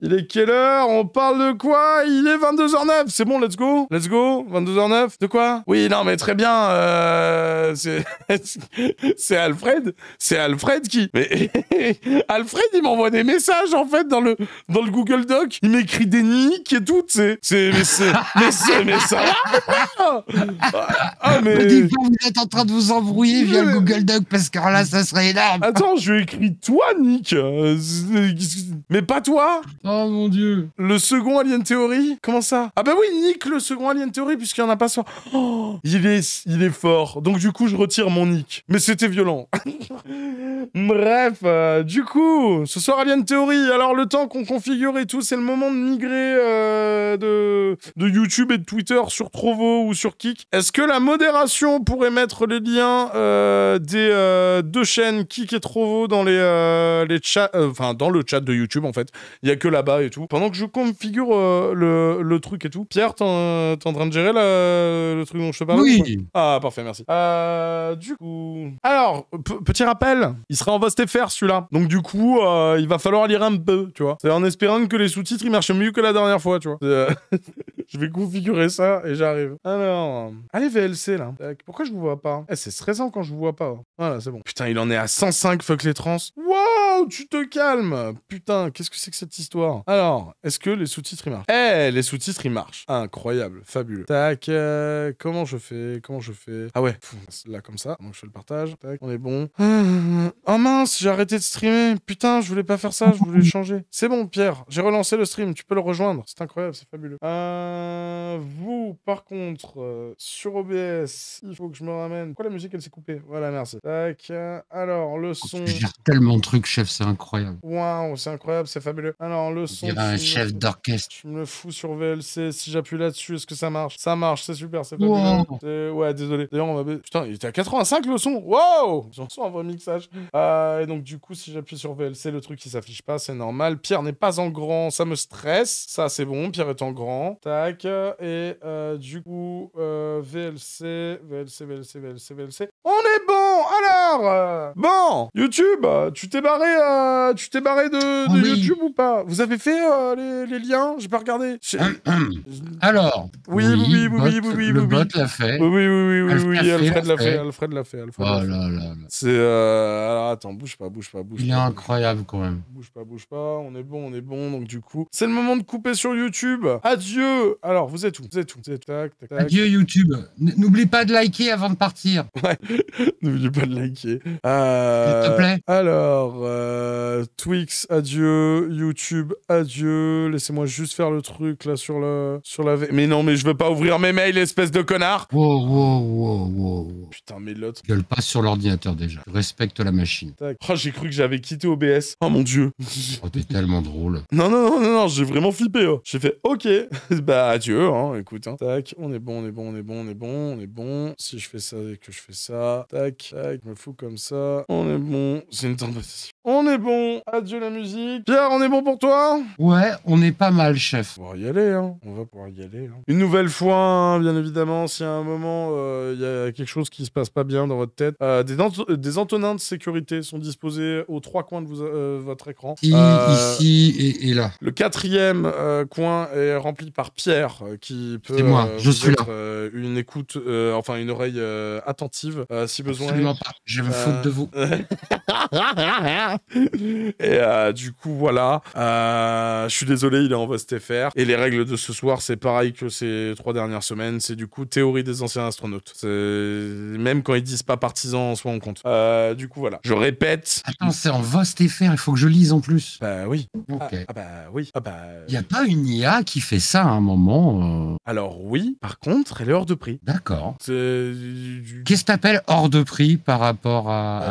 Il est quelle heure On parle de quoi Il est 22h09. C'est bon, let's go. Let's go. 22h09. De quoi Oui, non, mais très bien. Euh, c'est Alfred. C'est Alfred qui. Mais Alfred, il m'envoie des messages en fait dans le dans le Google Doc. Il m'écrit des nicks et tout. C'est c'est mais c'est mais, mais ça. ah, mais... vous êtes en train de vous embrouiller via le Google Doc parce que là, ça serait énorme. Attends, je lui écris toi, Nick. Euh, mais pas toi. Oh mon dieu. Le second Alien Theory Comment ça Ah bah oui, nick le second Alien Theory puisqu'il y en a pas sur... Oh, il est il est fort. Donc du coup, je retire mon nick. Mais c'était violent. Bref, euh, du coup, ce soir Alien Theory. Alors le temps qu'on configure et tout, c'est le moment de migrer euh, de YouTube et de Twitter sur Trovo ou sur Kik. Est-ce que la modération pourrait mettre les liens euh, des deux chaînes Kik et Trovo dans les les chats enfin dans le chat de YouTube en fait il y a que là-bas et tout. Pendant que je configure euh, le, truc et tout, Pierre, t'es en, en train de gérer le truc dont je te parle Oui. Ah, parfait, merci. Euh, du coup. Alors, petit rappel, il sera en VostFR celui-là. Donc, du coup, euh, il va falloir lire un peu, tu vois. C'est en espérant que les sous-titres marchent mieux que la dernière fois, tu vois. je vais configurer ça et j'arrive. Alors, allez, VLC là. Pourquoi je vous vois pas eh, C'est stressant quand je vous vois pas. Voilà, c'est bon. Putain, il en est à 105, fuck les trans. Waouh, tu te calmes. Putain, qu'est-ce que c'est que cette histoire. Alors, est-ce que les sous-titres, ils marchent Eh, les sous-titres, ils marchent. Incroyable, fabuleux. Tac, euh, comment je fais Comment je fais Ah ouais, là, comme ça. Donc, je fais le partage. Tac, on est bon. Oh mince, j'ai arrêté de streamer. Putain, je voulais pas faire ça, je voulais changer. C'est bon, Pierre, j'ai relancé le stream, tu peux le rejoindre. C'est incroyable, c'est fabuleux. Euh, vous, par contre, euh, sur OBS, il faut que je me ramène. Pourquoi la musique, elle s'est coupée Voilà, merci. Tac, alors, le oh, son... Tu tellement de trucs, chef, c'est incroyable. Waouh, c'est incroyable, c'est fabuleux. Alors, le son. Il y a un chef d'orchestre. Je me fous sur VLC. Si j'appuie là-dessus, est-ce que ça marche Ça marche, c'est super, c'est pas wow. Ouais, désolé. D'ailleurs, on va. Putain, il était à 85 le son. Wow J'en sens un vrai mixage. Euh, et donc, du coup, si j'appuie sur VLC, le truc qui s'affiche pas, c'est normal. Pierre n'est pas en grand, ça me stresse. Ça, c'est bon. Pierre est en grand. Tac. Et euh, du coup, euh, VLC, VLC, VLC, VLC, VLC. On est bon alors euh, Bon YouTube, tu t'es barré, euh, tu t'es barré de, oh de YouTube ou pas Vous avez fait euh, les, les, liens J'ai pas regardé. Hum, hum. alors. Oui oui oui oui oui oui. Le bot l'a fait. Oui oui oui oui oui. Alfred l'a fait. Alfred l'a oh fait. Alfred oh là là. C'est euh, alors attends bouge pas bouge pas bouge. Il est incroyable quand même. Bouge pas bouge pas. On est bon on est bon donc du coup c'est le moment de couper sur YouTube. Adieu. Alors vous êtes où Vous êtes où Adieu YouTube. N'oublie pas de liker avant de partir. Ouais. N'oublie pas de liker. Euh, S'il te plaît. Alors, euh, Twix, adieu. YouTube, adieu. Laissez-moi juste faire le truc là sur, le, sur la. Mais non, mais je veux pas ouvrir mes mails, espèce de connard. Wow, wow, wow, wow. Putain, mais l'autre. Gueule passe sur l'ordinateur déjà. Respecte la machine. Oh, j'ai cru que j'avais quitté OBS. Oh mon dieu. oh, t'es tellement drôle. Non, non, non, non, non j'ai vraiment flippé. Oh. J'ai fait OK. bah, adieu, hein, écoute. Hein. Tac, on est bon, on est bon, on est bon, on est bon, on est bon. Si je fais ça et que je fais ça tac, tac, je me fous comme ça. On est bon, c'est une tempête. On est bon, adieu la musique. Pierre, on est bon pour toi Ouais, on est pas mal, chef. On va y aller, hein. On va pouvoir y aller. Hein. Une nouvelle fois, hein, bien évidemment, s'il à un moment, euh, il y a quelque chose qui se passe pas bien dans votre tête, euh, des, des, de sécurité sont disposés aux trois coins de euh, votre écran. ici et, là. Le quatrième coin est rempli par Pierre, qui peut. une écoute, enfin une oreille attentive euh, si besoin. Absolument pas. Je me foute euh, de vous. et euh, du coup, voilà. je suis désolé, il est en VostFR. Et les règles de ce soir, c'est pareil que ces trois dernières semaines. C'est du coup théorie des anciens astronautes. Même quand ils disent pas partisans, en soi, on compte. du coup, voilà. Je répète. Attends, c'est en Vost il faut que je lise en plus. Bah oui. Ah, ah, bah oui. Ah bah Il n'y a pas une IA qui fait ça à un moment. Alors oui, par contre, elle est hors de prix. D'accord. Qu'est-ce que t'appelles hors de prix par rapport à.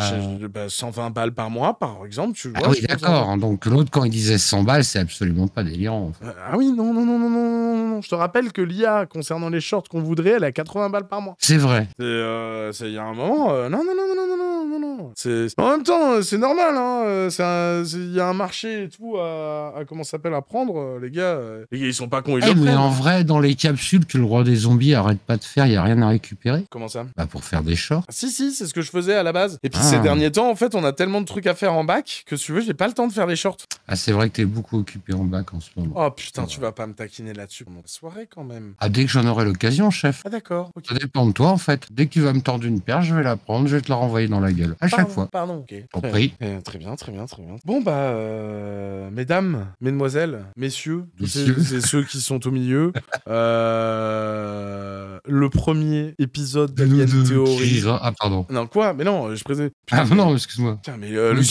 120 balles par mois, par exemple. Tu ah oui, d'accord. Donc l'autre, quand il disait 100 balles, c'est absolument pas délirant. Ah oui, non, non, non, non, non, Je te rappelle que l'IA concernant les shorts qu'on voudrait, elle a 80 balles par mois. C'est vrai. Il y a un moment. non, non, non, non, non, non, non, En même temps, c'est normal. Il y a un marché et tout à, comment ça s'appelle à prendre. Les gars, ils sont pas cons. Ils mais en vrai, dans les capsules que le roi des zombies arrête pas de faire, il y a rien à récupérer. Comment ça bah, Pour faire des shorts. Si, si, c'est ce que je faisais à la base. Et puis ces ah. derniers temps, en fait, on a tellement de trucs à faire en bac que si tu veux, j'ai pas le temps de faire les shorts. Ah, c'est vrai que t'es beaucoup occupé en bac en ce moment. Oh putain, tu vas pas me taquiner là-dessus pendant soirée quand même. Ah, dès que j'en aurai l'occasion, chef. Ah, d'accord. Ça dépend de toi, en fait. Dès que tu vas me tordre une paire, je vais la prendre, je vais te la renvoyer dans la gueule. À chaque fois. Pardon, ok. Compris. Eh, très, bien, très bien, très bien. Bon, bah, euh, mesdames, mesdemoiselles, messieurs, c'est ceux qui sont au milieu. Euh, le premier épisode de, théorie ah, pardon. Non, quoi Mais non, je présente. Ah, non, excuse-moi. Putain, mais euh, le,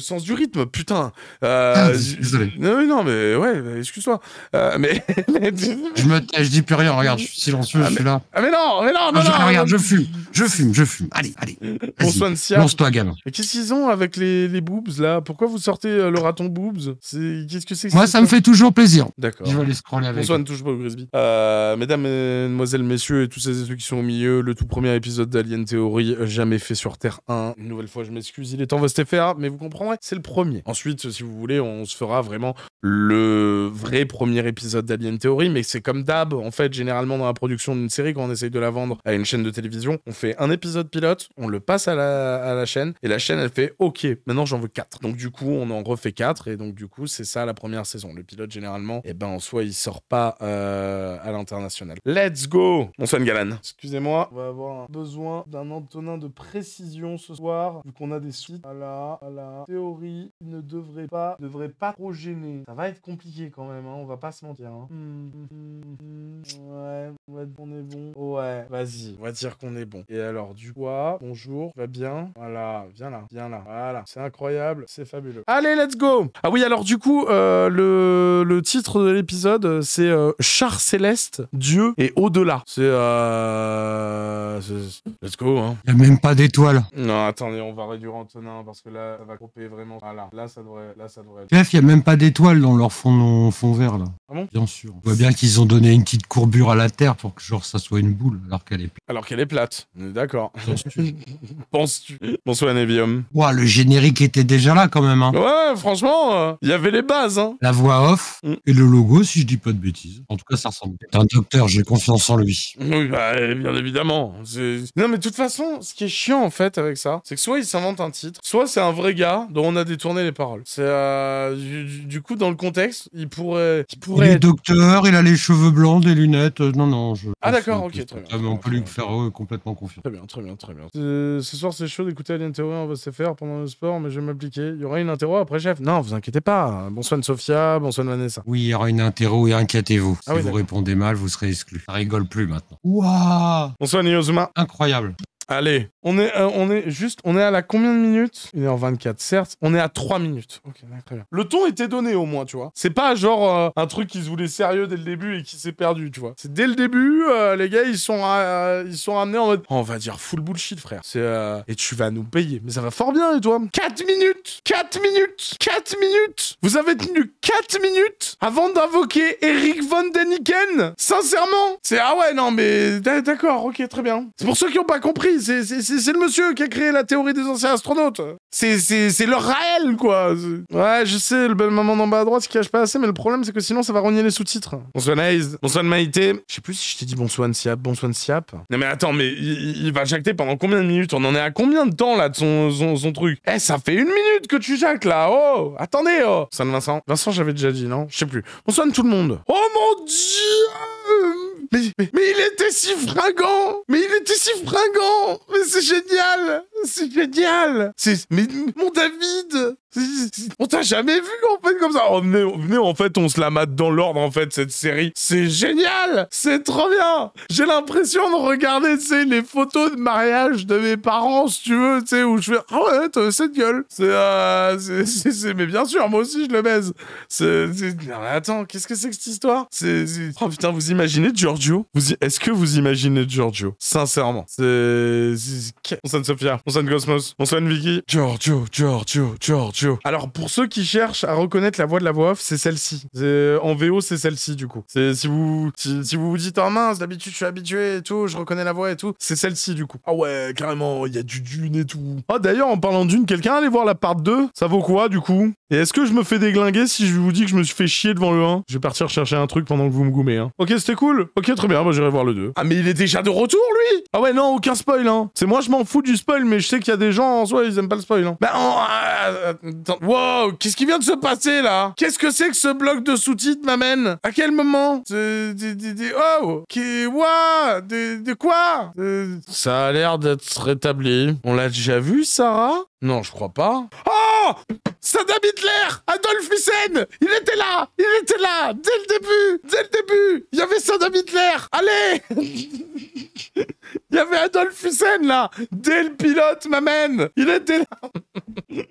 sens, du rythme, putain. Euh, ah, désolé. Non, mais ouais, excuse moi euh, mais. je me je dis plus rien, regarde, je suis silencieux, ah, je suis là. Ah, mais non, mais non, non, je, non, Regarde, je fume, je fume, je fume. Allez, allez. Bonsoir, Lance-toi, gamin. Mais qu'est-ce qu'ils ont avec les, les boobs, là Pourquoi vous sortez le raton boobs Qu'est-ce que c'est Moi, ça me fait toujours plaisir. D'accord. Je vais aller scroller avec. Bonsoir, ne touche pas au Grisby. mesdames, mesdemoiselles, messieurs et tous ces ceux qui sont au milieu, le tout premier épisode d'Alien théorie jamais fait sur Terre 1. Une nouvelle fois, je m'excuse, il est en faire mais vous comprendrez, c'est le premier. Ensuite, si vous voulez, on se fera vraiment le vrai premier épisode d'Alien Theory, mais c'est comme d'hab, en fait, généralement dans la production d'une série, quand on essaye de la vendre à une chaîne de télévision, on fait un épisode pilote, on le passe à la, à la chaîne, et la chaîne, elle fait OK, maintenant j'en veux 4. Donc du coup, on en refait 4, et donc du coup, c'est ça la première saison. Le pilote, généralement, eh ben, en soi, il sort pas euh, à l'international. Let's go Mon Swan Galan. Excusez-moi, on va avoir besoin d'un Antonin de précision ce soir, vu qu'on a des suites. Voilà, voilà. Théorie, ne devrait pas, devrait pas trop gêner. Ça va être compliqué quand même, hein, on va pas se mentir. Hein. Hum, hum, hum, ouais, on va dire qu'on est bon. Ouais, vas-y, on va dire qu'on est bon. Et alors, du quoi, ah, bonjour, va bien Voilà, viens là, viens là, voilà. C'est incroyable, c'est fabuleux. Allez, let's go Ah oui, alors du coup, euh, le, le, titre de l'épisode, c'est euh, Char céleste, Dieu et au-delà. C'est... Euh, Hein. Il n'y a même pas d'étoile. Non, attendez, on va réduire Antonin parce que là, ça va couper vraiment. Voilà, ah là, ça devrait. Là, ça devrait... Bref, il n'y a même pas d'étoile dans leur fond, fond vert là. Ah bon Bien sûr. On voit bien qu'ils ont donné une petite courbure à la Terre pour que genre ça soit une boule alors qu'elle est plate. Alors qu'elle est plate, d'accord. Penses-tu Penses-tu Bonsoir Nevium. Ouah, le générique était déjà là quand même. Hein. Ouais, franchement, euh, il y avait les bases. Hein. La voix off mm. et le logo, si je dis pas de bêtises. En tout cas, ça ressemble. un docteur, j'ai confiance en lui. Oui, bah, bien évidemment. Non, mais de toute façon, ce qui est chiant en fait avec ça, c'est que soit il s'invente un titre, soit c'est un vrai gars dont on a détourné les paroles. C'est euh, du, coup dans le contexte, il pourrait, il pourrait. est docteur, il a les cheveux blancs, des lunettes. Euh, non non. Je... Ah d'accord, ok, très bien. Ah, on peut lui faire euh, complètement confiance. Très bien, très bien, très bien. ce soir c'est chaud d'écouter Alien on va se faire pendant le sport, mais je vais m'appliquer. Il y aura une interro après chef. Non, vous inquiétez pas. Bonsoir Sofia, bonsoir Vanessa. Oui, il y aura une interro et inquiétez-vous. Ah si vous répondez mal, vous serez exclu. Ça rigole plus maintenant. Waouh Bonsoir Nyozuma. Incroyable. Allez, on est, euh, on est juste, on est à la combien de minutes Il est en 24 certes. On est à 3 minutes. Ok, très Le ton était donné au moins, tu vois. C'est pas genre euh, un truc qui se voulait sérieux dès le début et qui s'est perdu, tu vois. C'est dès le début, euh, les gars, ils sont, ils sont amenés en mode. on va dire full bullshit, frère. C'est. et tu vas nous payer. Mais ça va fort bien, et toi 4 minutes 4 minutes 4 minutes Vous avez tenu 4 minutes avant d'invoquer Eric Von Deniken Sincèrement C'est. Ah ouais, non, mais. D'accord, ok, très bien. C'est pour ceux qui n'ont pas compris c'est le monsieur qui a créé la théorie des anciens astronautes. C'est le Raël, quoi. Ouais, je sais, le bel moment d'en bas à droite qui cache pas assez, mais le problème, c'est que sinon, ça va rogner les sous-titres. Bonsoir Aïs, bonsoir Maïté. Je sais plus si je t'ai dit bonsoir Siap, bonsoir Siap. Non, mais attends, mais il, va jacter pendant combien de minutes On en est à combien de temps, là, de son, son, truc Eh, ça fait une minute que tu jactes, là. Oh, attendez, oh. Bonsoir Vincent. Vincent, j'avais déjà dit, non Je sais plus. Bonsoir tout le monde. Oh mon dieu mais, il était si fringant Mais il était si fringant Mais c'est génial C'est génial C'est mon David On t'a jamais vu en fait comme ça on oh, venez, en fait, on se la mate dans l'ordre en fait cette série. C'est génial C'est trop bien J'ai l'impression de regarder, tu les photos de mariage de mes parents, si tu veux, tu sais, où je fais « Oh ouais, cette gueule !» C'est... Euh, Mais bien sûr, moi aussi je le baise C'est... attends, qu'est-ce que c'est que cette histoire C'est... Oh putain, vous imaginez Giorgio Est-ce que vous imaginez Giorgio Sincèrement. C'est... On sonne Sophia, on sonne Cosmos, on sonne Vicky. Giorgio, Giorgio, Alors, pour ceux qui cherchent à reconnaître la voix de la voix off, c'est celle-ci. En VO, c'est celle-ci, du coup. Si vous, si, vous vous dites, en oh mince, d'habitude, je suis habitué et tout, je reconnais la voix et tout, c'est celle-ci, du coup. Ah ouais, carrément, il y a du dune et tout. Ah, d'ailleurs, en parlant d'une, quelqu'un allait voir la part 2 Ça vaut quoi, du coup Et est-ce que je me fais déglinguer si je vous dis que je me suis fait chier devant le 1 Je vais partir chercher un truc pendant que vous me goumez, hein. Ok, c'était cool. Ok, très bien, bah, j'irai voir le 2. Ah, mais il est déjà de retour, lui Ah ouais, non, aucun spoil, hein. C'est moi, je m'en fous du spoil, mais je sais qu'il y a des gens, en soi, ils aiment pas le spoil. Ben Wow, qu'est-ce qui vient de se passer là Qu'est-ce que c'est que ce bloc de sous-titres m'amène À quel moment Oh qui... De, quoi Ça a l'air d'être rétabli. On l'a déjà vu, Sarah Non, je crois pas. Oh Saddam Hitler Adolf Hussein Il était là Il était là Dès le début Dès le début Il y avait Saddam Hitler Allez Il y avait Adolf Hussein là Dès le pilote, m'amène Il était là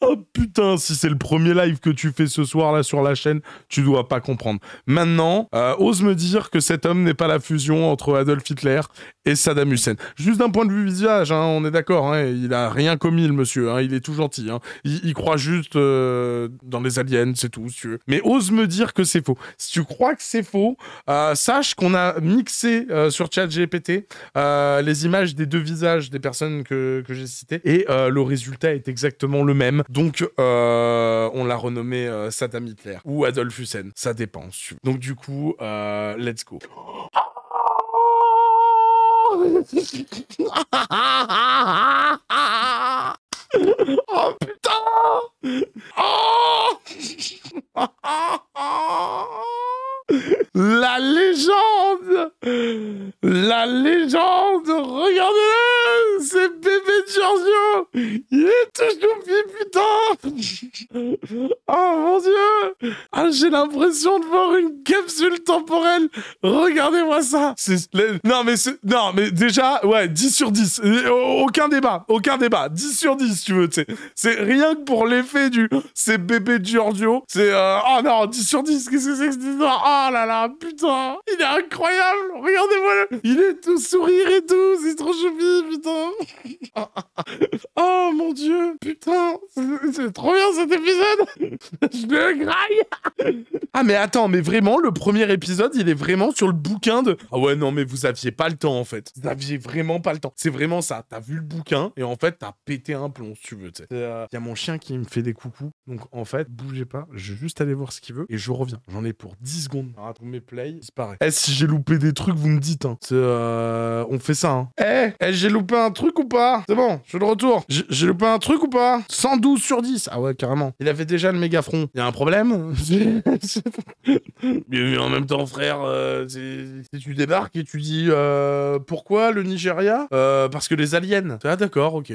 Oh putain, si c'est le premier live que tu fais ce soir là sur la chaîne, tu dois pas comprendre. Maintenant, euh, ose me dire que cet homme n'est pas la fusion entre Adolf Hitler et Saddam Hussein. Juste d'un point de vue visage, hein, on est d'accord, hein, il a rien commis le monsieur, hein, il est tout gentil. Il, croit juste euh, dans les aliens, c'est tout, si tu Mais ose me dire que c'est faux. Si tu crois que c'est faux, euh, sache qu'on a mixé sur ChatGPT euh, les images des deux visages des personnes que, j'ai citées, et euh, le résultat est exactement le même. Donc, euh, on l'a renommé Satan Hitler ou Adolf Hussein, ça dépend. Donc, du coup, let's go. oh putain oh! La légende La légende Regardez-le C'est bébé Giorgio Il est toujours pied, putain Oh mon dieu ah, J'ai l'impression de voir une capsule temporelle Regardez-moi ça Non mais non mais déjà, ouais, 10 sur 10. Euh, aucun débat, aucun débat. 10 sur 10 tu veux, C'est rien que pour l'effet du... C'est bébé Giorgio, c'est... Euh, oh non, 10 sur 10, qu'est-ce que c'est que cette ah, Oh là là, putain Il est incroyable Regardez-moi Il est tout sourire et tout C'est trop choupi, putain Oh mon dieu Putain C'est trop bien cet épisode Je le graille Ah mais attends, mais vraiment, le premier épisode, il est vraiment sur le bouquin de... Ah ouais, non mais vous aviez pas le temps en fait. Vous aviez vraiment pas le temps. C'est vraiment ça. T'as vu le bouquin et en fait, t'as pété un plomb si tu veux. Il euh, y a mon chien qui me fait des coucous. Donc en fait, bougez pas. Je vais juste aller voir ce qu'il veut et je reviens. J'en ai pour 10 secondes boum, mes play, est Eh, si j'ai loupé des trucs, vous me dites. Hein. Euh, on fait ça. Hein. Eh, que eh, j'ai loupé un truc ou pas C'est bon, je suis de retour. J'ai loupé un truc ou pas 112 sur 10. Ah ouais, carrément. Il avait déjà le méga front. Il y a un problème Mais en même temps, frère, euh, si tu débarques et tu dis euh, pourquoi le Nigeria euh, Parce que les aliens. Ah d'accord, ok.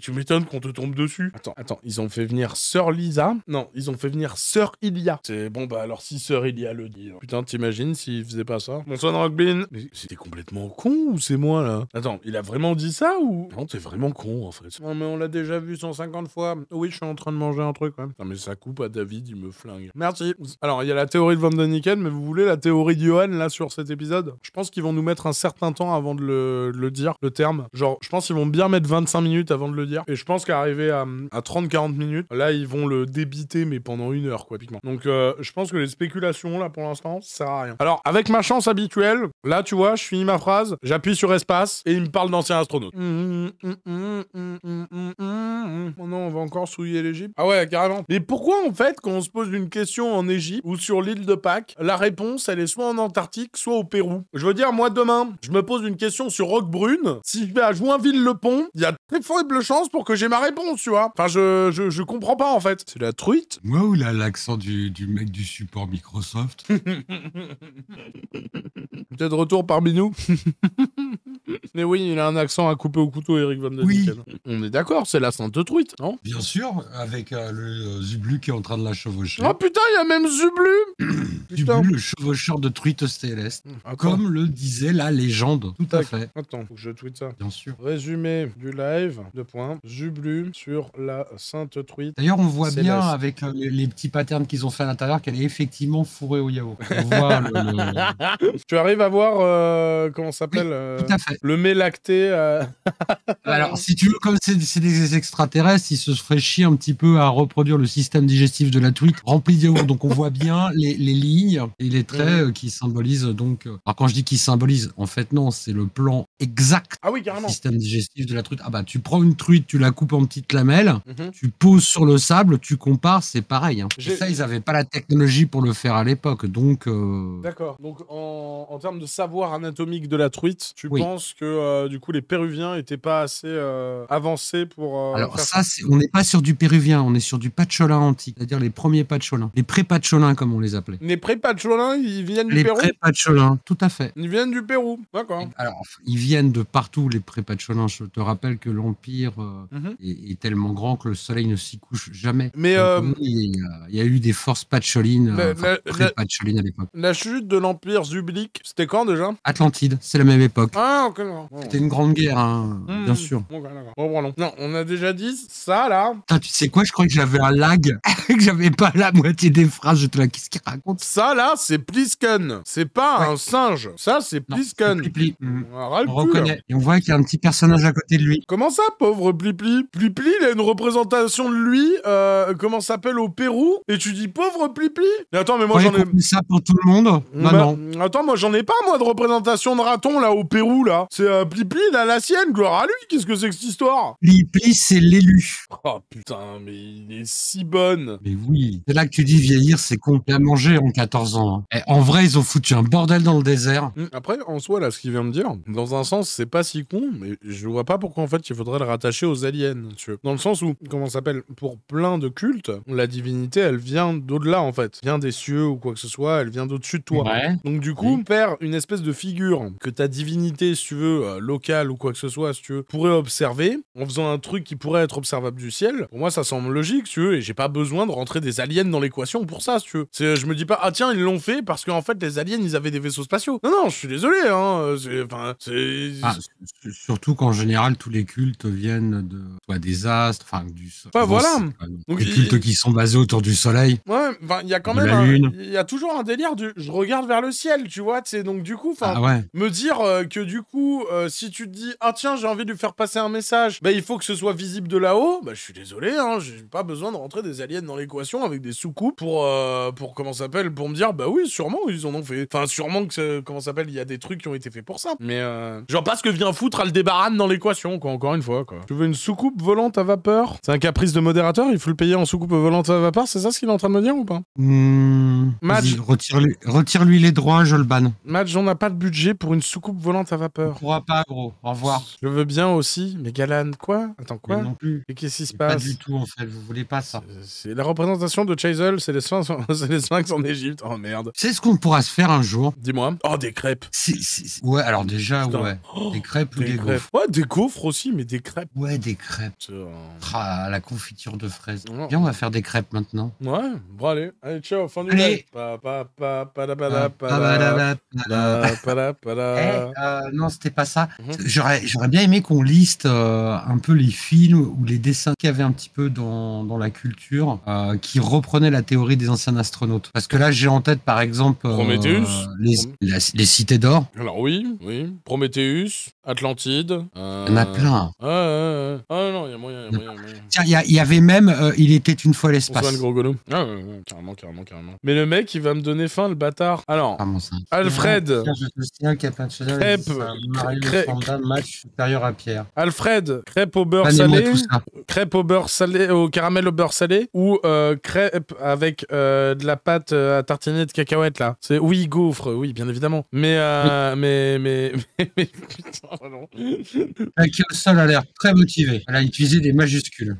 Tu m'étonnes qu'on te tombe dessus. Attends, attends, ils ont fait venir Sœur Lisa. Non, ils ont fait venir Sœur Ilia. C'est bon, bah alors si Sœur Ilia le Putain, t'imagines s'il faisait pas ça Bonsoir Rockbin Mais c'était complètement con ou c'est moi là Attends, il a vraiment dit ça ou Non, t'es vraiment con en fait. Non, mais on l'a déjà vu 150 fois. Oui, je suis en train de manger un truc, même. Non, mais ça coupe à David, il me flingue. Merci. Alors, il y a la théorie de Van Daniken, mais vous voulez la théorie de là sur cet épisode Je pense qu'ils vont nous mettre un certain temps avant de le, le dire, le terme. Genre, je pense qu'ils vont bien mettre 25 minutes avant de le dire. Et je pense qu'arriver à, 30-40 minutes, là, ils vont le débiter, mais pendant une heure, quoi, piquement. Donc, euh, je pense que les spéculations là pour ça rien. Alors, avec ma chance habituelle, là, tu vois, je finis ma phrase, j'appuie sur espace et il me parle d'ancien astronaute. Hum, hum, hum, oh non, on va encore souiller l'Égypte. Ah ouais, carrément. Mais pourquoi, en fait, quand on se pose une question en Égypte ou sur l'île de Pâques, la réponse, elle est soit en Antarctique, soit au Pérou Je veux dire, moi, demain, je me pose une question sur Brune. Si je vais à Joinville-le-Pont, il y a très faible chance pour que j'ai ma réponse, tu vois. Enfin, je, je, je comprends pas, en fait. C'est la truite. Waouh, là, l'accent du, du mec du support Microsoft. Peut-être retour parmi nous Mais oui, il a un accent à couper au couteau, Eric Van oui. On est d'accord, c'est la sainte truite, non Bien sûr, avec euh, le euh, Zublu qui est en train de la chevaucher. Oh putain, il y a même Zublu Zublu, le chevaucheur de truite céleste. Mmh, comme le disait la légende. Tout à fait. Attends, faut que je tweete ça. Bien sûr. Résumé du live, de points. Zublu sur la sainte truite. D'ailleurs, on voit bien avec euh, les, petits patterns qu'ils ont fait à l'intérieur qu'elle est effectivement fourrée au yaourt. Tu arrives à voir comment s'appelle le mets lacté. Euh. Alors, si tu veux, comme c'est des extraterrestres, ils se feraient un petit peu à reproduire le système digestif de la truite rempli yaourt. Donc, on voit bien les, lignes et les traits euh, qui symbolisent donc. Euh, alors, quand je dis qui symbolisent, en fait, non, c'est le plan exact ah oui, du système digestif de la truite. Ah bah, tu prends une truite, tu la coupes en petites lamelles, mhm. tu poses sur le sable, tu compares, c'est pareil. Hein. ça, ils n'avaient pas la technologie pour le faire à l'époque. Donc. D'accord. Donc, en, termes de savoir anatomique de la truite, tu penses que euh, du coup les Péruviens n'étaient pas assez euh, avancés pour. Euh, alors ça, on n'est pas sur du Péruvien, on est sur du Pacholin antique, c'est-à-dire les premiers Pacholins, les pré-Pacholins comme on les appelait. Les pré-Pacholins, ils viennent du Pérou. Les pré-Pacholins, tout à fait. Ils viennent du Pérou, d'accord. Alors ils viennent de partout les pré-Pacholins. Je te rappelle que l'empire mhm. est, tellement grand que le soleil ne s'y couche jamais. Mais il, y a, eu des forces Pacholines, pré patcholines à l'époque. La chute de l'empire Zublique, c'était quand déjà Atlantide, c'est la même époque. Ah, c'était une grande guerre, hein, hmm. bien sûr. Bon, bah, non. on a déjà dit ça, là. Putain, tu sais quoi Je crois que j'avais un lag, que j'avais pas la moitié des phrases. Tu la qu'est-ce qu'il raconte Ça, là, c'est Plisken. C'est pas un singe. Ça, c'est Plisken. Pli hmm. On, reconnaît. Et on voit qu'il y a un petit personnage à côté de lui. Comment ça, pauvre Plipli Plipli, il a une représentation de lui, euh, comment s'appelle, au Pérou. Et tu dis pauvre Plipli Mais attends, mais moi, j'en ai... ça pour tout le monde Non, bah, non. Attends, moi, j'en ai pas, moi, de représentation de raton, là, au Pérou, là. C'est un il a la sienne, gloire à lui, qu'est-ce que c'est que cette histoire Blipli, c'est l'élu. Oh putain, mais il est si bonne Mais oui, c'est là que tu dis vieillir, c'est con. Il a mangé en 14 ans. Hein. Eh, en vrai, ils ont foutu un bordel dans le désert. Hum, après, en soi, là, ce qu'il vient de dire, dans un sens, c'est pas si con, mais je vois pas pourquoi en fait il faudrait le rattacher aux aliens. Tu veux. Dans le sens où, comment ça s'appelle, pour plein de cultes, la divinité, elle vient d'au-delà en fait. Elle vient des cieux ou quoi que ce soit, elle vient d'au-dessus de toi. Donc du coup, on perd une espèce de figure que ta divinité, sur veux, euh, local ou quoi que ce soit, si tu veux, pourrait observer en faisant un truc qui pourrait être observable du ciel, pour moi, ça semble logique, si tu veux, et j'ai pas besoin de rentrer des aliens dans l'équation pour ça, si tu veux. Je me dis pas, ah tiens, ils l'ont fait parce qu'en fait, les aliens, ils avaient des vaisseaux spatiaux. Non, non, je suis désolé, hein. Enfin, c'est. Ah, surtout qu'en général, tous les cultes viennent de soit des astres, enfin, du sol. voilà. Donc, les cultes qui sont basés autour du soleil. Ouais, il y a quand même. Il y a toujours un délire du je regarde vers le ciel, tu vois, tu sais. Donc, du coup, enfin, ah me dire euh, que du coup, euh, si tu te dis ah tiens j'ai envie de lui faire passer un message, bah il faut que ce soit visible de là-haut. Bah je suis désolé, hein, j'ai pas besoin de rentrer des aliens dans l'équation avec des soucoupes pour euh, pour comment s'appelle pour me dire bah oui sûrement ils en ont fait. Enfin sûrement que comment s'appelle il y a des trucs qui ont été faits pour ça. Mais euh, genre pas ce que vient foutre à le dans l'équation quoi encore une fois quoi. Tu veux une soucoupe volante à vapeur C'est un caprice de modérateur, il faut le payer en soucoupe volante à vapeur. C'est ça ce qu'il est en train de me dire ou pas hmm, Match. Retire-lui retire -lui les droits, je le banne. Match, on n'a pas de budget pour une soucoupe volante à vapeur ne crois pas, gros. Au revoir. Je veux bien aussi, mais Galan, quoi Attends, quoi Non plus. Et qu'est-ce qui se passe Pas du tout, en fait. Vous voulez pas ça C'est la représentation de Chazelle, c'est les sphinx, les en Égypte. Oh merde. C'est ce qu'on pourra se faire un jour. Dis-moi. Oh, des crêpes. Si, si. Ouais, alors déjà, ouais. Oh, des crêpes ou des, gaufres Ouais, des gaufres aussi, mais des crêpes. Ouais, des crêpes. Ah, la confiture de fraises. Viens, Bien, on va faire des crêpes maintenant. Ouais, bon, allez. Allez, ciao, fin du live c'est pas ça. Mhm. J'aurais, bien aimé qu'on liste euh, un peu les films ou les dessins qu'il y avait un petit peu dans, dans la culture euh, qui reprenaient la théorie des anciens astronautes. Parce que là, j'ai en tête, par exemple, euh, les, les cités d'or. Alors oui, oui. Prometheus, Atlantide. Il y en a plein. Ah, ah, ah. ah non, il y a moyen. Tiens, il y, a, y avait même euh, Il était une fois l'espace. Antoine Ah, ouais, ouais, carrément, carrément, carrément. Mais le mec, il va me donner faim, le bâtard. Alors, bon, ah, Alfred. Crêpe. match supérieur à Pierre. Alfred, crêpe au beurre salé. Crêpe au beurre salé, au caramel au beurre salé. Ou euh, crêpe avec euh, de la pâte à tartiner de cacahuètes, là. oui, gaufre, oui, bien évidemment. Mais, mais, mais, mais, mais putain pardon. a l'air très motivé. Elle a utilisé des majuscules.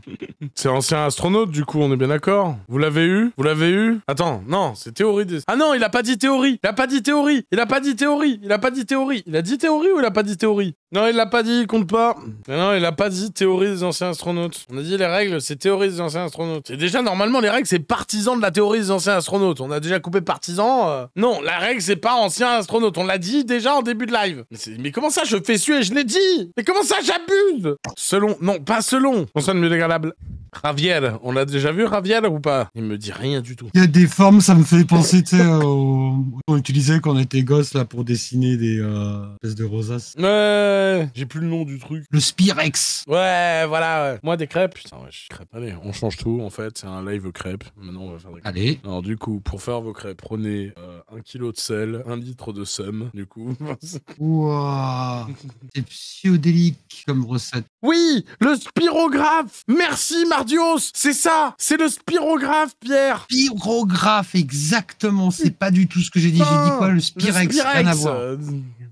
C'est ancien astronaute, du coup, on est bien d'accord Vous l'avez eu Vous l'avez eu Attends, non, c'est théorie des... Ah non, il a pas dit théorie Il a pas dit théorie Il a pas dit théorie Il a pas dit théorie Il a dit théorie ou il a pas dit théorie non, il l'a pas dit, il compte pas. Non, il a pas dit théorie des anciens astronautes. On a dit les règles, c'est théorie des anciens astronautes. Et déjà, normalement, les règles, c'est partisan de la théorie des anciens astronautes. On a déjà coupé partisan. Euh. Non, la règle, c'est pas ancien astronaute. On l'a dit déjà en début de live. Mais, mais comment ça, je fais et je l'ai dit Mais comment ça j'abuse Selon... Non, pas selon. Consonne mieux dégradable. Raviel, on l'a déjà vu Raviel ou pas Il me dit rien du tout. Il y a des formes, ça me fait penser, tu sais, euh, au qu'on utilisait quand on était gosse là pour dessiner des euh, espèces de rosaces. Ouais, j'ai plus le nom du truc. Le Spirex. Ouais, voilà. Moi des crêpes. Putain, ouais, crêpes. Allez, on change tout en fait. C'est un live crêpes. Maintenant, on va faire des crêpes. Allez. Alors du coup, pour faire vos crêpes, prenez euh, un kilo de sel, un litre de sem. Du coup. Ouah, wow. c'est pseudélique comme recette. Oui, le spirographe. Merci Martin. C'est ça C'est le spirographe, Pierre Spirographe, exactement. C'est pas du tout ce que j'ai dit. J'ai dit quoi Le spirex, rien à voir.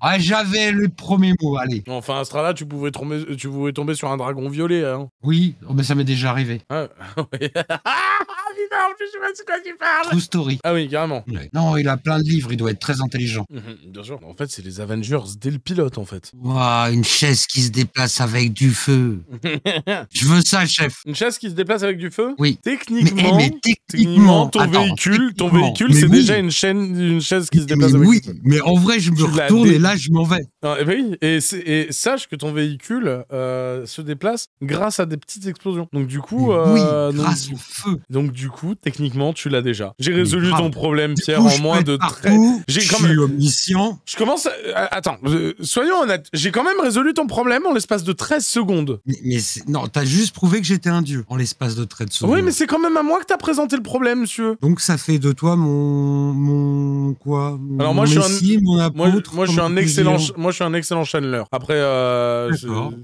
Ah, j'avais le premier mot, allez. Enfin, à ce là tu pouvais, tomber, tu pouvais tomber sur un dragon violet. Hein. Oui, oh, mais ça m'est déjà arrivé. Ah, je sais pas de quoi tu parles. True story. Ah oui, carrément. Non, il a plein de livres, il doit être très intelligent. Mhm, bien sûr. En fait, c'est les Avengers dès le pilote, en fait. Waouh, une chaise qui se déplace avec du feu. je veux ça, chef. Une chaise qui se déplace avec du feu Oui. Techniquement, mais, eh, techniquement, ton véhicule, ton véhicule, c'est déjà une, chaîne, chaise qui se déplace avec oui, du feu. mais en vrai, je me retourne et là, je m'en vais. Eh ben et, oui, et, sache que ton véhicule euh, se déplace grâce à des petites explosions. Donc du coup, oui, euh, grâce au feu. Donc du techniquement, tu l'as déjà. J'ai résolu ton problème, Pierre, en moins de 13. J'ai quand omniscient. Je commence. À... Attends, euh, soyons honnêtes. J'ai quand même résolu ton problème en l'espace de 13 secondes. Mais, non, t'as juste prouvé que j'étais un dieu en l'espace de 13 secondes. Oui, mais c'est quand même à moi que t'as présenté le problème, monsieur. Donc ça fait de toi mon. Mon. Quoi Alors moi, je suis un. Mon apôtre, moi, je suis un excellent. Moi, euh, je suis un excellent Après,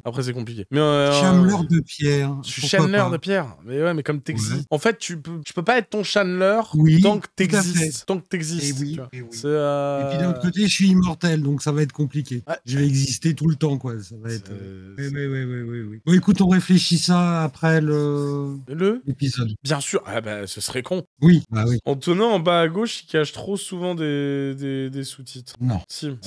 après c'est compliqué. Mais, euh, de Pierre. Je suis de Pierre. Mais ouais, mais comme Texi. En fait, tu peux je peux pas être ton Chandler tant que t'existes. Tant que t'existes. Et, eh oui, eh oui. Euh, et, puis d'un autre côté, je suis immortel, donc ça va être compliqué. Je vais exister tout le temps, quoi. Ça va être. Oui, oui, oui, oui, Bon, écoute, on réfléchit ça après le. Bien sûr. Ah bah, ce serait con. Oui. Bah en tenant en bas à gauche, il cache trop souvent des, des, sous-titres. Non.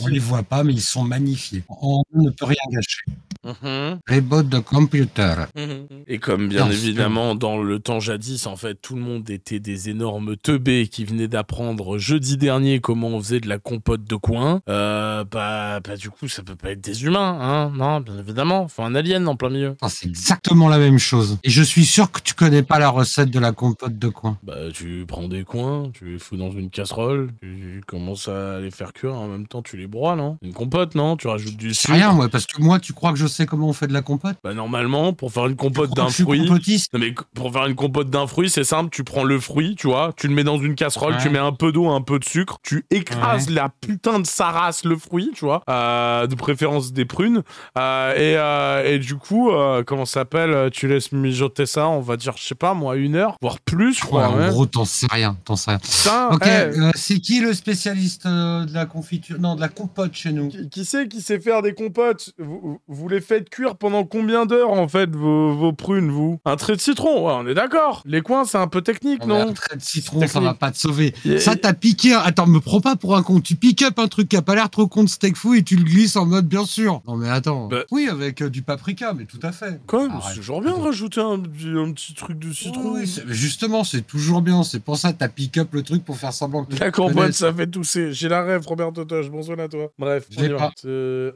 On les voit pas, mais ils sont magnifiés. On ne peut rien gâcher. Mm de computer. Mm-hmm. Et comme bien évidemment dans le temps jadis, en fait, tout le monde était des énormes teubés qui venaient d'apprendre jeudi dernier comment on faisait de la compote de coin, euh, bah, bah, du coup, ça peut pas être des humains, hein Non, bien évidemment, faut un alien en plein milieu. Ah, c'est exactement la même chose. Et je suis sûr que tu connais pas la recette de la compote de coin. Bah, tu prends des coins, tu les fous dans une casserole, tu, commences à les faire cuire, en même temps, tu les broies, non Une compote, non Tu rajoutes du sucre. Rien, moi, parce que moi, tu crois que je sais comment on fait de la compote Bah, normalement, pour faire une compote d'un fruit. Non, mais pour faire une compote d'un fruit, c'est simple, tu prends le fruit, tu vois, tu le mets dans une casserole, tu mets un peu d'eau, un peu de sucre, tu écrases la putain de sa le fruit, tu vois, euh, de préférence des prunes. Euh, et, euh, et, du coup, comment ça s'appelle Tu laisses mijoter ça, on va dire, je sais pas, moi, une heure, voire plus, je crois. en gros, t'en sais rien, t'en sais rien. Ça, ok, eh. c'est qui le spécialiste de la confiture Non, de la compote chez nous. Qui, sait qui sait faire des compotes vous, les faites cuire pendant combien d'heures, en fait, vos, vos prunes, vous Un trait de citron, ouais, on est d'accord. Les coins, c'est un peu technique, non non de citron, ça va pas te sauver. Ça t'a piqué. Attends, me prends pas pour un con. Tu pick up un truc qui a pas l'air trop con de steak fou et tu le glisses en mode bien sûr. Non mais attends. Bah. Oui, avec euh, du paprika, mais tout à fait. Quoi toujours bien de rajouter un, petit truc de citron. Oui, justement, c'est toujours bien. C'est pour ça que t'as pick up le truc pour faire semblant que. La compote, ça fait tousser. J'ai la rêve, Robert Totoche. Bonsoir à toi. Bref. On y va.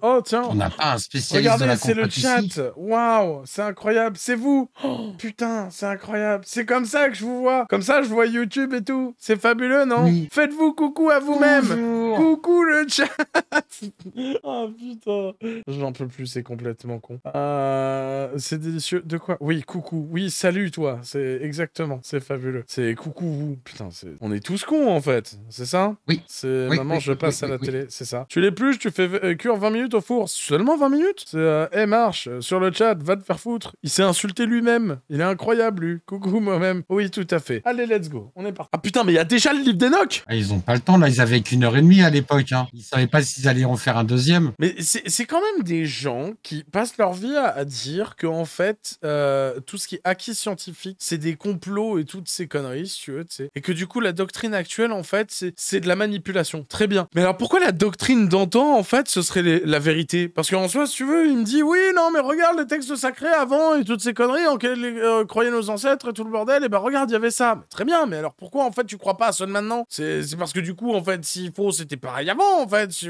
Oh tiens. On n'a pas un spécialiste Regardez, c'est le chat. Waouh, c'est incroyable. C'est vous. Oh, putain, c'est incroyable. C'est comme ça que je vous comme ça, je vois YouTube et tout. C'est fabuleux, non Faites-vous coucou à vous-même. Coucou le chat. oh putain. Je peux plus, c'est complètement con. Euh, c'est délicieux. De quoi Oui, coucou. Oui, salut toi. C'est exactement. C'est fabuleux. C'est coucou vous. Putain, c'est... on est tous cons en fait. C'est ça Oui. C'est maman, je passe à la télé. C'est ça. Tu l'épluches, tu fais euh, cuire 20 minutes au four. Seulement 20 minutes C'est Eh, marche euh, sur le chat, va te faire foutre. Il s'est insulté lui-même. Il est incroyable lui. Coucou moi-même. Oui, tout tout à fait. Allez, let's go. On est parti. Ah putain, mais il y a déjà le livre d'Enoch ah, Ils ont pas le temps, là. Ils avaient qu'une heure et demie à l'époque. Ils hein. Ils savaient pas s'ils allaient en faire un deuxième. Mais c'est quand même des gens qui passent leur vie à, dire que, en fait, euh, tout ce qui est acquis scientifique, c'est des complots et toutes ces conneries, si tu veux, tu sais. Et que du coup, la doctrine actuelle, en fait, c'est de la manipulation. Très bien. Mais alors pourquoi la doctrine d'antan, en fait, ce serait la vérité Parce qu'en soi, si tu veux, il me dit oui, non, mais regarde les textes sacrés avant et toutes ces conneries, en euh, croyaient nos ancêtres et tout le bordel. Et ben regarde, ça. très bien, mais alors pourquoi en fait tu crois pas à Sun maintenant C'est parce que du coup, en fait, s'il faut, c'était pareil avant, en fait. Si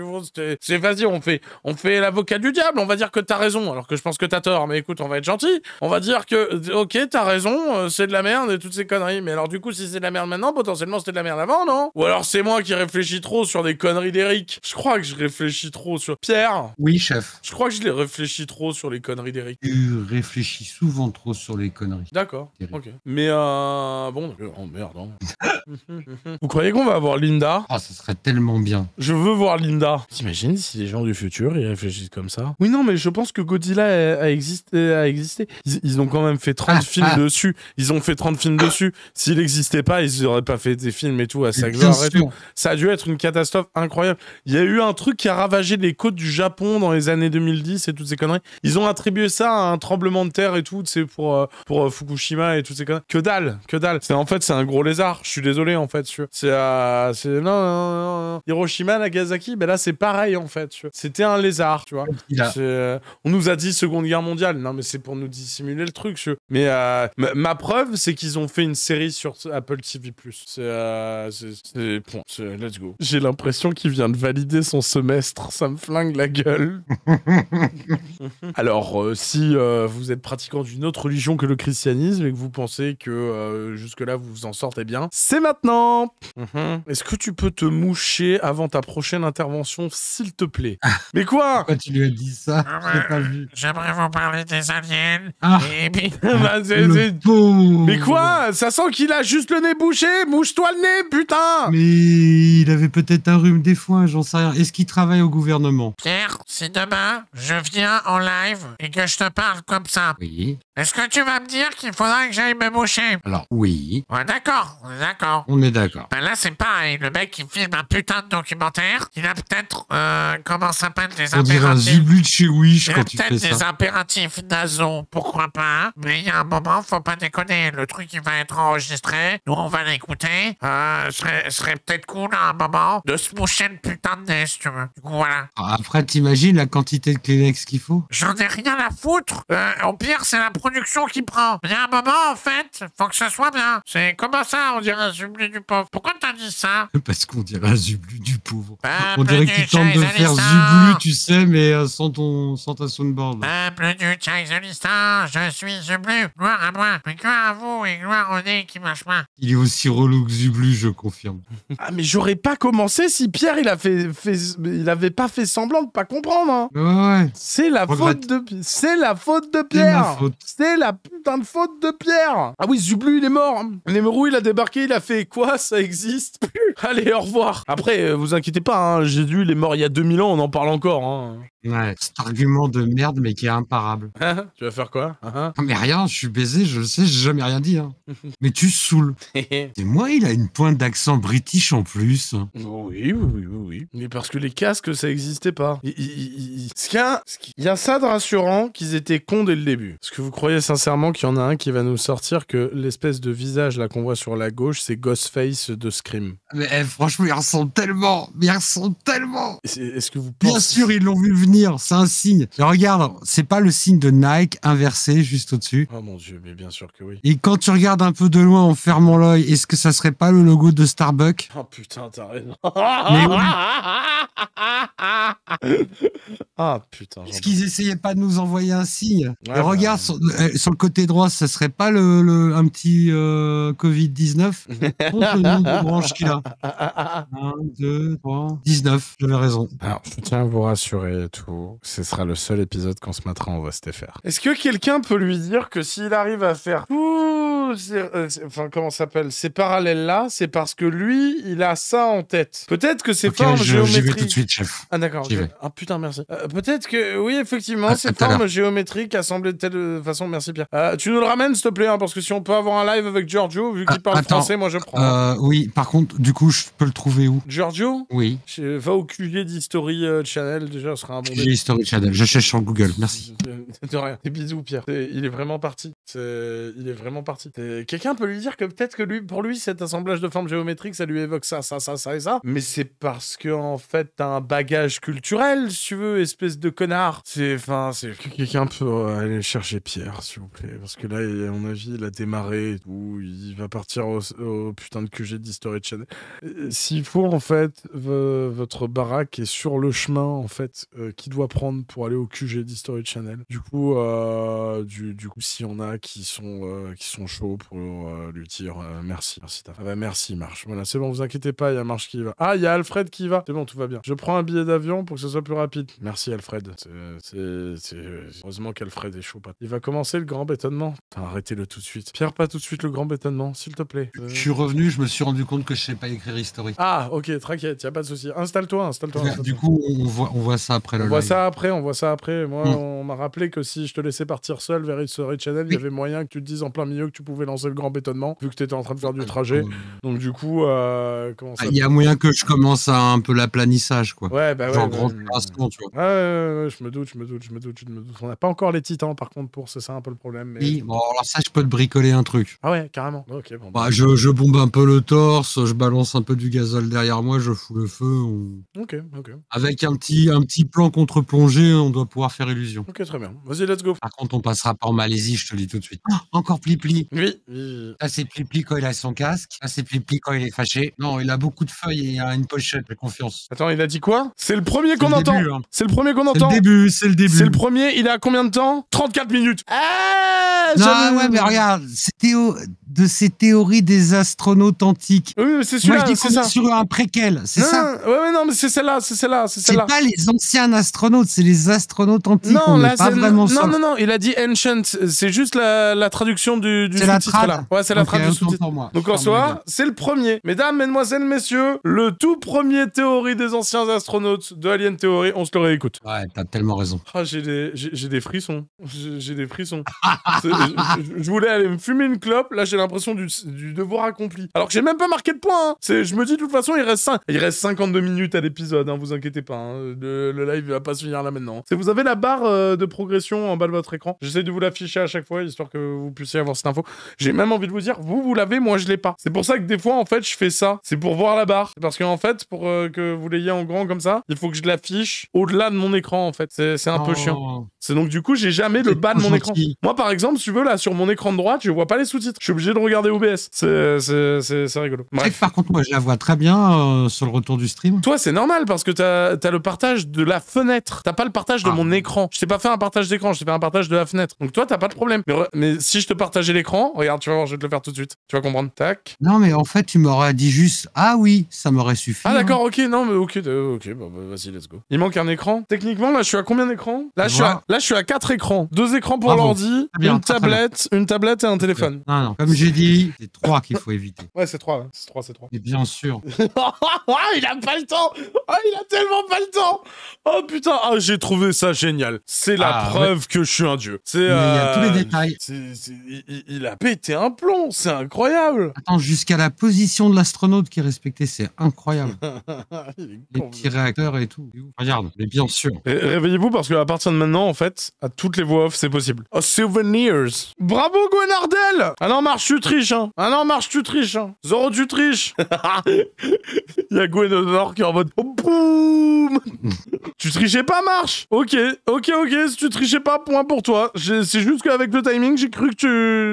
c'est vas-y, on fait, on fait l'avocat du diable, on va dire que t'as raison, alors que je pense que t'as tort, mais écoute, on va être gentil. On va dire que, euh, ok, t'as raison, euh, c'est de la merde et toutes ces conneries, mais alors du coup, si c'est de la merde maintenant, potentiellement c'était de la merde avant, non Ou alors c'est moi qui réfléchis trop sur des conneries d'Eric. Je crois que je réfléchis trop sur. Pierre Oui, chef. Je crois que je les réfléchis trop sur les conneries d'Eric. Tu réfléchis souvent trop sur les conneries. D'accord. Ok. Mais euh bon oh, merde. Hein. Vous croyez qu'on va avoir Linda Ah, oh, ce serait tellement bien. Je veux voir Linda. T'imagines si les gens du futur ils réfléchissent comme ça Oui, non, mais je pense que Godzilla a, existé. A existé. Ils, ont quand même fait 30 ah, films ah. dessus. Ils ont fait 30 films dessus. S'il n'existait pas, ils n'auraient pas fait des films et tout à ça, ça a dû être une catastrophe incroyable. Il y a eu un truc qui a ravagé les côtes du Japon dans les années 2010 et toutes ces conneries. Ils ont attribué ça à un tremblement de terre et tout, c'est pour, euh, pour euh, Fukushima et toutes ces conneries. Que dalle, c'est en fait, c'est un gros lézard. Je suis désolé, en fait, C'est euh, non, non, Hiroshima, Nagasaki, ben là, c'est pareil, en fait, C'était un lézard, tu vois. Euh, on nous a dit Seconde Guerre mondiale. Non, mais c'est pour nous dissimuler le truc, tu Mais euh, ma preuve, c'est qu'ils ont fait une série sur Apple TV+. C'est... Bon, let's go. J'ai l'impression qu'il vient de valider son semestre. Ça me flingue la gueule. Alors, si vous êtes pratiquant d'une autre religion que le christianisme et que vous pensez que jusque-là, vous vous en sortez bien. C'est maintenant mm-hmm. Est-ce que tu peux te moucher avant ta prochaine intervention, s'il te plaît ah. Mais quoi tu lui as dit ça ah J'aimerais vous parler des aliens. Ah. Mais quoi Ça sent qu'il a juste le nez bouché Mouche-toi le nez, putain Mais il avait peut-être un rhume des fois, j'en sais rien. Est-ce qu'il travaille au gouvernement Pierre, si demain, je viens en live et que je te parle comme ça, oui. Est-ce que tu vas me dire qu'il faudra que j'aille me moucher Alors, oui. Ouais, d'accord, on est d'accord. On est d'accord. Ben là, c'est pareil. Le mec, il filme un putain de documentaire. Il a peut-être, euh, comment s'appelle, des on impératifs. On dirait un de il quand tu fais ça. a peut-être des impératifs nazons, pourquoi pas. Hein. Mais il y a un moment, faut pas déconner. Le truc, il va être enregistré. Nous, on va l'écouter. Euh, serait, serait peut-être cool à un moment de se moucher le putain de nez, si tu veux. Du coup, voilà. Ah, après, t'imagines la quantité de Kleenex qu'il faut J'en ai rien à foutre. Euh, au pire, c'est la production qui prend. Il y a un moment, en fait, faut que ça soit bien. C'est comment ça, on dirait un zublu du pauvre Pourquoi t'as dit ça Parce qu'on dirait un zublu du pauvre. Ben, on dirait que tu tentes de faire zublu, tu sais, mais euh, sans, ton, sans ta soundboard. Peuple ben, du Tchaïsolistan, je suis zublu. Gloire à moi, mais gloire à vous et gloire au nez qui marche pas. Il est aussi relou que zublu, je confirme. ah, mais j'aurais pas commencé si Pierre, il, a fait, il avait pas fait semblant de pas comprendre. Hein. Ouais, ouais. C'est la faute de... C'est la faute de Pierre. C'est la putain de faute de Pierre. Ah oui, Zublu, il est mort. Nemeru, il a débarqué, il a fait quoi Ça existe plus. Allez, au revoir. Après, vous inquiétez pas, hein, Jésus, il est mort il y a 2000 ans, on en parle encore. Ouais, cet argument de merde, mais qui est imparable. tu vas faire quoi non, Mais rien, je suis baisé, je le sais, j'ai jamais rien dit. mais tu saoules. Et moi, il a une pointe d'accent british en plus. Oui, oui, oui, oui. Mais parce que les casques, ça existait pas. Il, Ce qu'il y, a... ça de rassurant qu'ils étaient cons dès le début. Est-ce que vous croyez croyais sincèrement qu'il y en a un qui va nous sortir que l'espèce de visage là qu'on voit sur la gauche, c'est Ghostface de Scream Mais eh, franchement, ils sont tellement bien ils ressemblent tellement Est-ce que vous pensez... Bien sûr, ils l'ont vu venir, c'est un signe. regarde, c'est pas le signe de Nike inversé juste au-dessus. Oh mon dieu, mais bien sûr que oui. Et quand tu regardes un peu de loin en fermant l'œil, est-ce que ça serait pas le logo de Starbucks Oh putain, t'as raison. Ah putain. Est-ce qu'ils essayaient pas de nous envoyer un signe Regarde, son eh, sur le côté droit, ça serait pas le, le un petit euh, Covid-19 le nombre de branches qu'il a. 1, 2, 3, 19, j'avais raison. Alors, je tiens à vous rassurer et tout. Ce sera le seul épisode qu'on se mettra en défaire. Est-ce que quelqu'un peut lui dire que s'il arrive à faire tout euh, enfin, comment s'appelle, ces parallèles-là, c'est parce que lui, il a ça en tête. Peut-être que ces okay, formes je, j'y Vais tout de suite, chef. Ah, d'accord. Ah, putain, merci. Euh, peut-être que, oui, effectivement, ces formes géométriques assemblées de telle façon. Merci, Pierre. Euh, tu nous le ramènes, s'il te plaît, hein, parce que si on peut avoir un live avec Giorgio, vu qu'il ah, parle français, moi je prends. oui, par contre, du coup, je peux le trouver où Giorgio Oui. Je... Va au QG d'History Channel, déjà, ce sera un bon QG History Channel, je cherche sur Google, merci. De rien. Des bisous, Pierre. Il est vraiment parti. Il est vraiment parti. Euh, quelqu'un peut lui dire que peut-être que lui, pour lui, cet assemblage de formes géométriques, ça lui évoque ça, ça, ça, ça et ça. Mais c'est parce que en fait, t'as un bagage culturel, si tu veux, espèce de connard. C'est, enfin, c'est quelqu'un peut aller chercher Pierre, s'il vous plaît, parce que là, à mon avis, il a démarré et Il va partir au, putain de QG d'History Channel. Euh, s'il faut, en fait, votre baraque est sur le chemin, en fait, euh, qui doit prendre pour aller au QG d'History Channel. Du coup, du, du, coup, si on a qui sont qui sont chauds pour euh, lui dire euh, merci. Merci, ah bah merci, Marche. Voilà, c'est bon, vous inquiétez pas, il y a Marche qui va. Ah, il y a Alfred qui va. C'est bon, tout va bien. Je prends un billet d'avion pour que ce soit plus rapide. Merci, Alfred. C'est. Heureusement qu'Alfred est chaud. Pas. Il va commencer le grand bétonnement. Arrêtez-le tout de suite. Pierre, pas tout de suite le grand bétonnement, s'il te plaît. Je suis revenu, je me suis rendu compte que je sais pas écrire historique. Ah, ok, t'inquiète, y a pas de souci. Installe-toi, installe-toi. du coup, on voit, on voit ça après On voit ça après, on voit ça après. Moi, hmm. on m'a rappelé que si je te laissais partir seul vers History Channel, il y avait moyen que tu te dises en plein milieu que tu pouvais dans lancer le grand bétonnement vu que tu étais en train de faire du ah, trajet. Donc du coup, euh, ah, il y a moyen que je commence à un peu l'aplanissage quoi. Ouais, bah ouais, je... tu vois. je me doute, je me doute, je me doute, me On n'a pas encore les titans par contre pour c'est un peu le problème. Mais... Oui, bon alors ça je peux te bricoler un truc. Ah ouais, carrément. Ok bon. Bah, bah, je, je, bombe un peu le torse, je balance un peu du gazole derrière moi, je fous le feu. Ok ok. Avec un petit un petit plan contre-plongée, on doit pouvoir faire illusion. Ok très bien. Vas-y let's go. Par contre on passera par Malaisie, je te le dis tout de suite. Ah, encore pli pli. Oui. Ah Ça, c'est quand il a son casque. Ça, c'est pli quand il est fâché. Non, il a beaucoup de feuilles et il a une pochette, j'ai confiance. Attends, il a dit quoi C'est le premier qu'on entend. Hein. C'est le premier qu'on entend. C'est le début, c'est le début. C'est le premier, il a combien de temps 34 minutes. Ah Non, ouais, mais regarde, c'était où de ces théories des astronautes antiques. Oui, c'est sur un préquel, c'est ça non, mais non, mais c'est celle-là, c'est celle-là, c'est celle-là. C'est pas les anciens astronautes, c'est les astronautes antiques. Non, là, c'est vraiment non, non, non, non, il a dit ancient, c'est juste la, traduction du, du sous-titre, là. Ouais, c'est la traduction Donc, en soi, c'est le premier. Mesdames, mesdemoiselles, messieurs, le tout premier théorie des anciens astronautes de Alien Theory, on se le réécoute. Ouais, t'as tellement raison. Ah, j'ai des, j'ai des frissons. J'ai des frissons. je voulais aller me fumer une clope, là, j'ai du, devoir accompli. Alors que j'ai même pas marqué de point, hein. c'est Je me dis, de toute façon, il reste Il reste 52 minutes à l'épisode, hein, vous inquiétez pas. Hein. Le, live va pas se finir là maintenant. si vous avez la barre euh, de progression en bas de votre écran. J'essaie de vous l'afficher à chaque fois, histoire que vous puissiez avoir cette info. J'ai même envie de vous dire, vous, vous l'avez, moi, je l'ai pas. C'est pour ça que des fois, en fait, je fais ça. C'est pour voir la barre. Parce qu'en en fait, pour euh, que vous l'ayez en grand comme ça, il faut que je l'affiche au-delà de mon écran, en fait. C'est un peu oh. chiant. C'est donc du coup, j'ai jamais le bas de mon écran. Moi, par exemple, tu veux, là, sur mon écran de droite, je vois pas les sous-titres. Je suis obligé de regarder OBS. C'est rigolo. Par contre, moi, je la vois très bien euh, sur le retour du stream. Toi, c'est normal parce que t'as as le partage de la fenêtre. T'as pas le partage de ah. mon écran. Je t'ai pas fait un partage d'écran, je t'ai fait un partage de la fenêtre. Donc toi, t'as pas de problème. Mais, si je te partageais l'écran, regarde, tu vas voir, je vais te le faire tout de suite. Tu vas comprendre. Tac. Non, mais en fait, tu m'aurais dit juste Ah oui, ça m'aurait suffi. Ah hein. d'accord, ok, non, mais ok, ok, bah, vas-y, let's go. Il manque un écran. Techniquement, là, je suis à combien d'écrans Là, je suis à je suis à quatre écrans. Deux écrans pour l'ordi, une tablette, une tablette et un téléphone. Non, non, comme j'ai dit, c'est trois qu'il faut éviter. Ouais, c'est trois, hein. c'est trois, c'est trois. Et bien sûr. il a pas le temps ah, il a tellement pas le temps Oh putain, ah, j'ai trouvé ça génial. C'est la ah, preuve que je suis un dieu. C'est, il y a tous les euh, détails. Il, a pété un plomb, c'est incroyable. Attends, jusqu'à la position de l'astronaute qui est respectée, c'est incroyable. les petits réacteurs et tout. Regarde, mais bien sûr. réveillez-vous parce que à partir de maintenant, fait, à toutes les voix off, c'est possible. Oh, souvenirs. Bravo, Gwenardel Ah non, marche, tu triches, hein. Ah non, marche, tu triches, hein. Zoro, tu triches. Il y a Gwen qui est en mode... Oh, boum Tu trichais pas, marche Ok, ok, ok, si tu trichais pas, point pour toi. C'est juste qu'avec le timing, j'ai cru que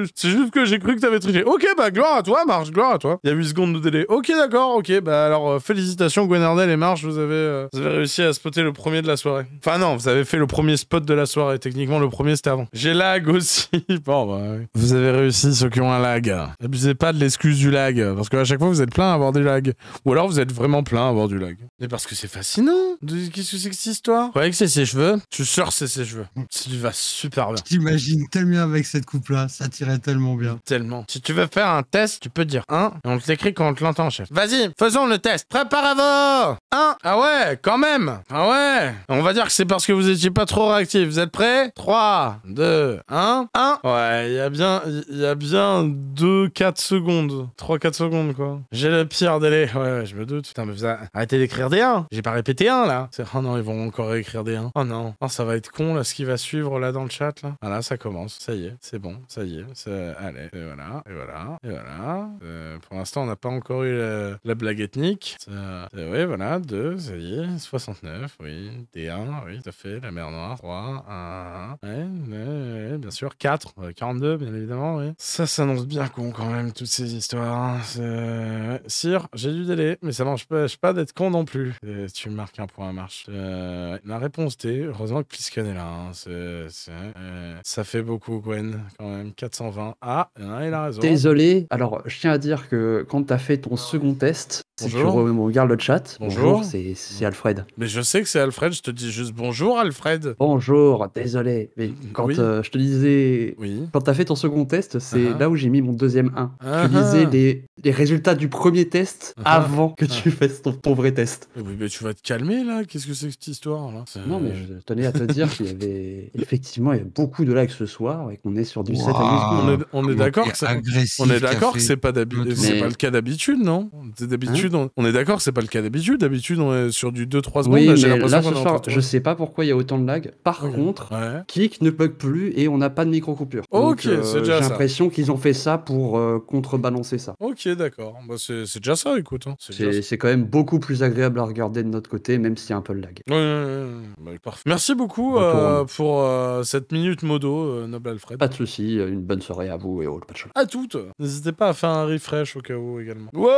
tu... C'est juste que j'ai cru que t'avais triché. Ok, bah, gloire à toi, marche, gloire à toi. Il y a 8 secondes de délai. Ok, d'accord, ok, bah alors, euh, félicitations, Gwenardel et marche, vous avez, euh, vous avez réussi à spotter le premier de la soirée. Enfin non, vous avez fait le premier spot de la soirée. Techniquement, le premier, c'était avant. J'ai lag aussi. bon, bah, Vous avez réussi, ceux qui ont un lag. N'abusez pas de l'excuse du lag. Parce qu'à chaque fois, vous êtes plein à avoir du lag. Ou alors, vous êtes vraiment plein à avoir du lag. Mais parce que c'est fascinant. Qu'est-ce que c'est que cette histoire Ouais, que c'est ses cheveux. tu sors sûr c'est ses cheveux. Ça lui va super bien. Je t'imagine tellement avec cette coupe-là. Ça tirait tellement bien. Tellement. Si tu veux faire un test, tu peux dire 1. Et on te l'écrit quand on te l'entend, chef. Vas-y, faisons le test. Préparez-vous 1. Ah ouais, quand même. Ah ouais. On va dire que c'est parce que vous étiez pas trop réactif vous êtes prêts 3, 2, 1, 1. Ouais, il y a bien, il y a bien 2, 4 secondes. 3, 4 secondes, quoi. J'ai le pire délai. Ouais, je me doute. Putain, mais vous avez... arrêtez d'écrire des 1. J'ai pas répété 1, là. Oh non, ils vont encore écrire des 1. Oh non. Oh, ça va être con, là, ce qui va suivre, là, dans le chat, là. Voilà, ah, ça commence. Ça y est, c'est bon. Ça y est. Allez, et voilà, et voilà, et voilà. Euh, pour l'instant, on n'a pas encore eu la, blague ethnique. Ça... Oui, voilà, 2, ça y est. 69, oui. D1, oui, tout à fait. La mer noire, 3 bien sûr. 4, 42, euh, bien évidemment, Ça s'annonce bien con quand même, toutes ces histoires. Hein. Euh, Sire, j'ai du délai, mais ça mange pas d'être con non plus. Euh, tu marques un point à marche. la réponse t heureusement que Plisken est là. Hein. ça fait beaucoup, Gwen, quand même. 420. Ah, il a raison. Désolé. Alors, je tiens à dire que quand t'as fait ton second test, Bonjour. Si tu regardes le chat, bonjour, c'est Alfred. Mais je sais que c'est Alfred, je te dis juste bonjour Alfred. Bonjour, désolé. Mais quand euh, je te disais, oui. quand t'as fait ton second test, c'est uh-huh. là où j'ai mis mon deuxième 1. tu uh-huh. lisais les, résultats du premier test uh-huh. avant que tu fasses ton, vrai test. Eh oui, mais tu vas te calmer là, qu'est-ce que c'est cette histoire là Non, mais euh, je tenais à te dire qu'il y avait effectivement il y avait beaucoup de likes ce soir et qu'on est sur du 7 à On est, d'accord que, on est d'accord que c'est pas, pas le cas d'habitude, non D'habitude on... est d'accord, c'est pas le cas d'habitude. D'habitude, on est sur du 2-3 secondes. Oui, là, là, ce soir, je sais pas pourquoi il y a autant de lag. Par contre, kick ne bug plus et on n'a pas de micro-coupure. Ok, c'est euh, déjà J'ai l'impression qu'ils ont fait ça pour euh, contrebalancer ça. Ok, d'accord. Bah, c'est, déjà ça, écoute. Hein. C'est, quand même beaucoup plus agréable à regarder de notre côté, même s'il y a un peu de lag. Ouais, bah, parfait. Merci beaucoup euh, pour cette minute modo, Noble Alfred. Pas de souci, une bonne soirée à vous et au patch. À toutes. N'hésitez pas à faire un refresh au cas où également. Wow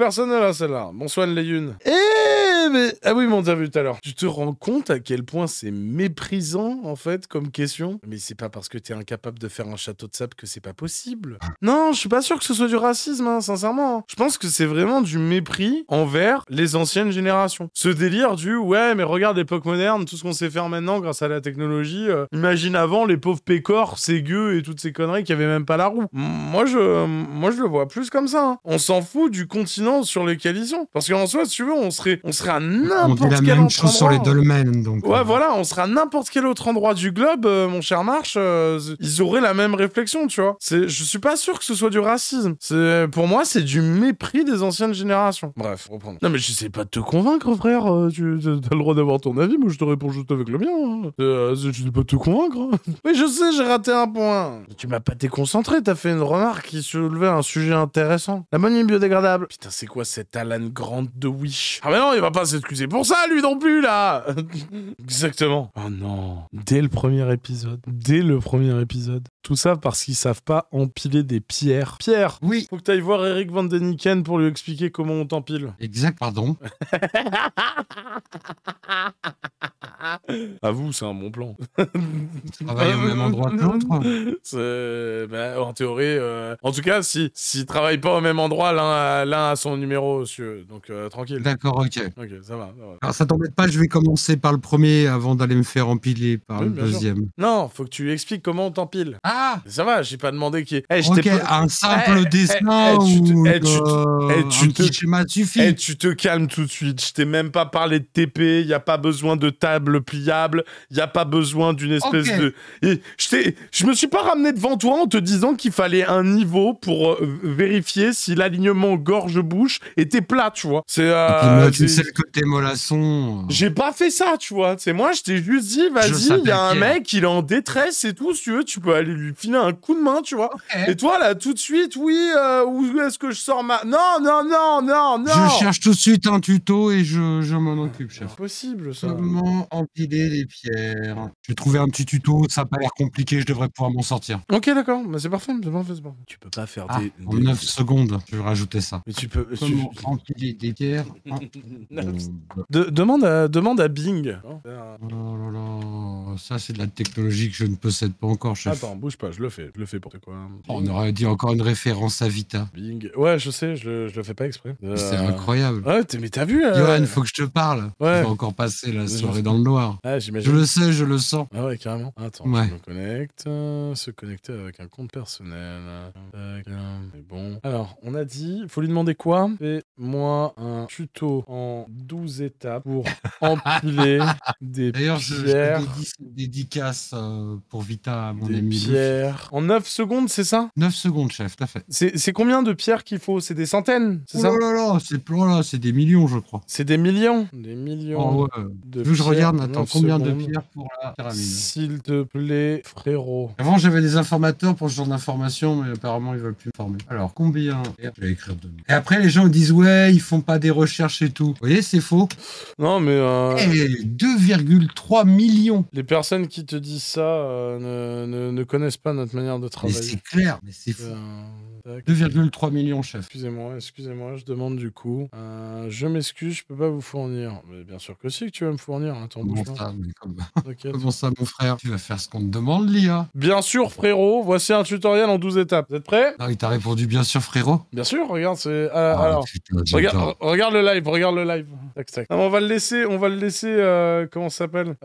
personnel à hein, celle-là. Bonsoir, les Et eh mais... Ah oui, mon on vu tout à l'heure. Tu te rends compte à quel point c'est méprisant, en fait, comme question Mais c'est pas parce que t'es incapable de faire un château de sable que c'est pas possible. Ah. Non, je suis pas sûr que ce soit du racisme, hein, sincèrement. Je pense que c'est vraiment du mépris envers les anciennes générations. Ce délire du « Ouais, mais regarde l'époque moderne, tout ce qu'on sait faire maintenant grâce à la technologie. Euh, imagine avant, les pauvres pécores, ces gueux et toutes ces conneries qui avaient même pas la roue. » Moi, je... Moi, je le vois plus comme ça. Hein. On s'en fout du continent sur lequel ils sont. Parce qu'en soi, si tu veux, on serait n'importe quel la même chose sur les dolmens. Donc, ouais, euh. voilà, on sera n'importe quel autre endroit du globe, euh, mon cher Marche, euh, ils auraient la même réflexion, tu vois. Je suis pas sûr que ce soit du racisme. Pour moi, c'est du mépris des anciennes générations. Bref, reprendre. Non, mais je sais pas de te convaincre, frère. tu as le droit d'avoir ton avis, moi je te réponds juste avec le mien. Hein. je sais pas te convaincre. Hein. mais je sais, j'ai raté un point. Tu m'as pas déconcentré, t'as fait une remarque qui soulevait un sujet intéressant. La monnaie biodégradable. Putain, c'est quoi cette Alan Grant de Wish Ah, mais non, il va pas s'excuser pour ça, lui non plus, là Exactement. Oh non. Dès le premier épisode. Dès le premier épisode. Tout ça parce qu'ils savent pas empiler des pierres. Pierre Oui Faut que t'ailles voir Eric Van pour lui expliquer comment on t'empile. Exact, pardon. à vous, c'est un bon plan. Travailler au même endroit que l'autre bah, En théorie, euh, en tout cas, si ne travaillent pas au même endroit, l'un a... son numéro, monsieur. donc euh, tranquille. D'accord, ok. Ok, ça va. Alors ça t'embête pas, je vais commencer par le premier avant d'aller me faire empiler par le deuxième. Non, Non, faut que tu expliques comment on t'empile. Ah Ça va, j'ai pas demandé qui est. ok, un simple dessin ou tu te... tu schéma suffit. tu te calmes tout de suite, je t'ai même pas parlé de TP, il n'y a pas besoin de table le pliable. Il n'y a pas besoin d'une espèce de. je, je me suis pas ramené devant toi en te disant qu'il fallait un niveau pour euh, vérifier si l'alignement gorge-bouche était plat, tu vois. C'est. Euh, tu sais le côté mollasson. J'ai pas fait ça, tu vois. C'est moi, je t'ai juste dit, vas-y, il y a un mec, il est en détresse et tout. Si tu veux, tu peux aller lui filer un coup de main, tu vois. Et toi, là, tout de suite, oui, euh, où est-ce que je sors ma. Non, non, non, non, non. Je cherche tout de suite un tuto et je, m'en occupe, chef. Possible, ça empiler les pierres. J'ai trouvé un petit tuto, ça n'a pas l'air compliqué, je devrais pouvoir m'en sortir. Ok, d'accord, bah, c'est parfait, c'est parfait, parfait, Tu peux pas faire ah, des, En 9 secondes, je vais rajouter ça. Mais tu peux. Comment des pierres demande, à, demande à Bing. Oh là là ça, c'est de la technologie que je ne possède pas encore. Chef. Attends, bouge pas, je le fais. Je le fais pour oh, On aurait dit encore une référence à Vita. Ouais, je sais, je le, fais pas exprès. Euh, c'est incroyable. Ouais, ah, mais t'as vu. Euh... Johan, faut que je te parle. Ouais. Tu encore passer la soirée dans le noir. Ah, je le sais, je le sens. Ah ouais, carrément. Attends, je me connecte. Euh, se connecter avec un compte personnel. C'est bon. Alors, on a dit, faut lui demander quoi Fais-moi un tuto en 12 étapes pour empiler des D'ailleurs, je, dédicace euh, pour Vita, mon ami. Pierre. En 9 secondes, c'est ça 9 secondes, chef, t'as fait. C'est combien de pierres qu'il faut C'est des centaines C'est oh ça là là, c'est là, c'est des millions, je crois. C'est des millions Des millions. Oh, je regarde attends, combien de pierres pour la pyramide S'il te plaît, frérot. Avant, j'avais des informateurs pour ce genre d'informations, mais apparemment, ils veulent plus me former. Alors, combien Je vais écrire Et après, les gens disent, ouais, ils font pas des recherches et tout. Vous voyez, c'est faux. Non, mais. 2,3 euh, eh, millions personnes qui te disent ça euh, ne, ne, connaissent pas notre manière de travailler. C'est clair, mais c'est fou. 2,3 euh, millions, chef. Excusez-moi, excusez-moi, je demande du coup. Euh, je m'excuse, je peux pas vous fournir. Mais bien sûr que si, que tu vas me fournir. Hein, bon Comment ça, mon frère Tu vas faire ce qu'on te demande, l'IA Bien sûr, frérot. Voici un tutoriel en 12 étapes. Vous êtes prêts ah il t'a répondu bien sûr, frérot. Bien sûr, regarde, c'est. Ah alors, regarde, regarde, le live, regarde le live. on va le laisser, on va le laisser. comment ça s'appelle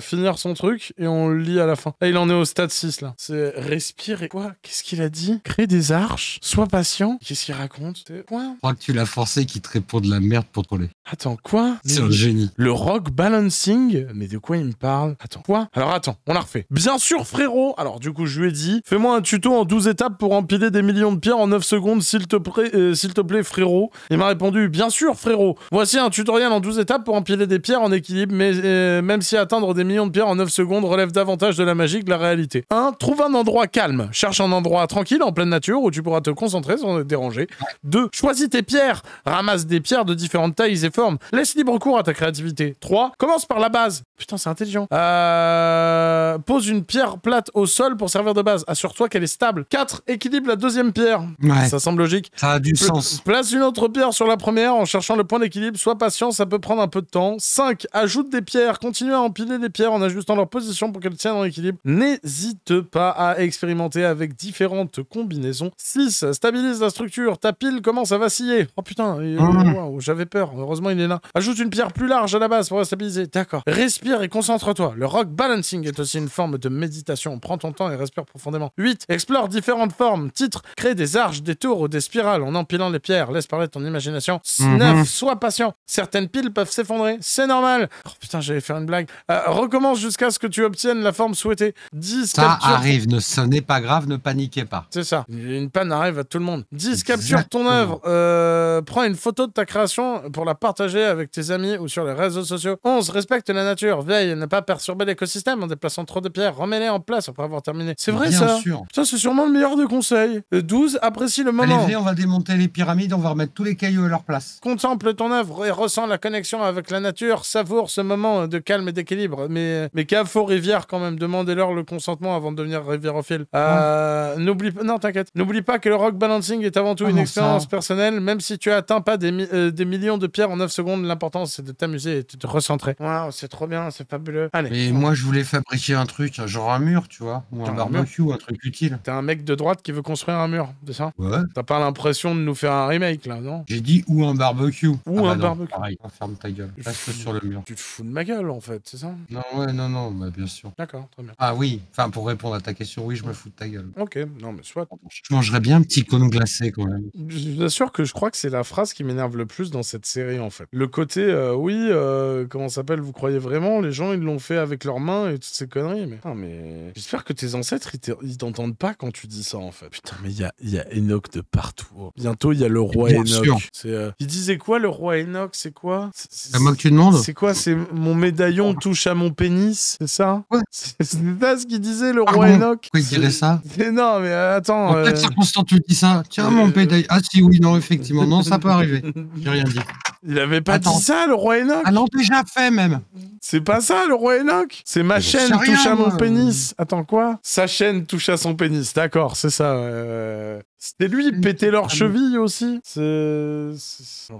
Finir son truc et on lit à la fin. Là, il en est au stade 6, là. C'est respire et quoi Qu'est-ce qu'il a dit Crée des arches, sois patient. Qu'est-ce qu'il raconte Quoi Je crois que tu l'as forcé qu'il te réponde de la merde pour troller. Attends, quoi C'est un génie. Le rock balancing Mais de quoi il me parle Attends, quoi Alors attends, on la refait. Bien sûr, frérot Alors du coup, je lui ai dit, fais-moi un tuto en 12 étapes pour empiler des millions de pierres en 9 secondes, s'il te, plaît, euh, s'il te plaît, frérot. Il m'a répondu, bien sûr, frérot. Voici un tutoriel en 12 étapes pour empiler des pierres en équilibre, mais euh, même si atteindre des millions de pierres en 9 secondes relève davantage de la magie que de la réalité. 1. Trouve un endroit calme. Cherche un endroit tranquille, en pleine nature, où tu pourras te concentrer sans être dérangé. 2. Choisis tes pierres. Ramasse des pierres de différentes tailles et formes. Laisse libre cours à ta créativité. 3. Commence par la base. Putain, c'est intelligent. Euh, pose une pierre plate au sol pour servir de base. Assure-toi qu'elle est stable. 4. Équilibre la deuxième pierre. Ça semble logique. Ça a du sens. Place une autre pierre sur la première en cherchant le point d'équilibre. Sois patient, ça peut prendre un peu de temps. 5. Ajoute des pierres. Continue à empiler des pierres en ajoutant juste dans leur position pour qu'elles tiennent en équilibre. N'hésite pas à expérimenter avec différentes combinaisons. 6. Stabilise la structure. Ta pile commence à vaciller. Oh putain, ah. j'avais peur. Heureusement, il est là. Ajoute une pierre plus large à la base pour la stabiliser. D'accord. Respire et concentre-toi. Le rock balancing est aussi une forme de méditation. Prends ton temps et respire profondément. 8. Explore différentes formes. Titre. Crée des arches, des tours ou des spirales en empilant les pierres. Laisse parler ton imagination. 9. Mhm. Sois patient. Certaines piles peuvent s'effondrer. C'est normal. Oh putain, j'allais faire une blague. Euh, recommence jusqu'à ce que tu obtiennes la forme souhaitée. 10 Ça arrive, ne, ce n'est pas grave, ne paniquez pas. C'est ça. Une panne arrive à tout le monde. 10 Capture ton œuvre. Euh, prends une photo de ta création pour la partager avec tes amis ou sur les réseaux sociaux. 11. Respecte la nature. Veille à ne pas perturber l'écosystème en déplaçant trop de pierres. Remets-les en place après avoir terminé. C'est vrai Bien ça sûr. Ça, c'est sûrement le meilleur des conseils. 12. Apprécie le moment. on va démonter les pyramides, on va remettre tous les cailloux à leur place. Contemple ton œuvre et ressens la connexion avec la nature. Savoure ce moment de calme et d'équilibre. Mais mais Cave, Rivière, quand même, demandez-leur le consentement avant de devenir riviérophile. Euh, N'oublie pas, non, t'inquiète. N'oublie pas que le rock balancing est avant tout ah une expérience personnelle. Même si tu atteins pas euh, des, millions de pierres en 9 secondes, l'important c'est de t'amuser et de te recentrer. Waouh, c'est trop bien, c'est fabuleux. Allez. Mais moi, je voulais fabriquer un truc, genre un mur, tu vois, ou un barbecue, un, truc utile. T'es un mec de droite qui veut construire un mur, c'est ça Ouais. T'as pas l'impression de nous faire un remake là, non J'ai dit ou un barbecue. Ou ah un bah barbecue. ferme ta gueule. Reste sur le mur. Tu te fous de ma gueule en fait, c'est ça Non, non, non, bien sûr. D'accord, très bien. Ah oui, enfin, pour répondre à ta question, oui, je me fous de ta gueule. Ok, non, mais soit. Je mangerais bien un petit cône glacé quand même. Bien sûr que je crois que c'est la phrase qui m'énerve le plus dans cette série, en fait. Le côté, euh, oui, euh, comment s'appelle, vous croyez vraiment, les gens, ils l'ont fait avec leurs mains et toutes ces conneries, mais. Non, mais. J'espère que tes ancêtres, ils t'entendent pas quand tu dis ça, en fait. Putain, mais il y a, y Enoch de partout. Hein. Bientôt, il y a le roi Enoch. Euh... Il disait quoi, le roi Enoch C'est quoi C'est moi que tu demandes C'est quoi C'est mon médaillon touche à mon pénis c'est ça C'est pas ce qu'il disait, le ah roi Enoch. Pourquoi il dirait ça Non, mais attends. En quelle euh, circonstance tu dis ça Tiens, mon euh, pédale. Ah, si, oui, non, effectivement. Non, ça peut arriver. J'ai rien dit. Il avait pas dit ça, le roi Enoch Ah non, déjà fait même C'est pas ça, le roi Enoch C'est ma eh ben, chaîne touche à mon pénis Attends, quoi Sa chaîne touche à son pénis, d'accord, c'est ça. Euh, c'était lui, péter pétait leur cheville aussi. C'est.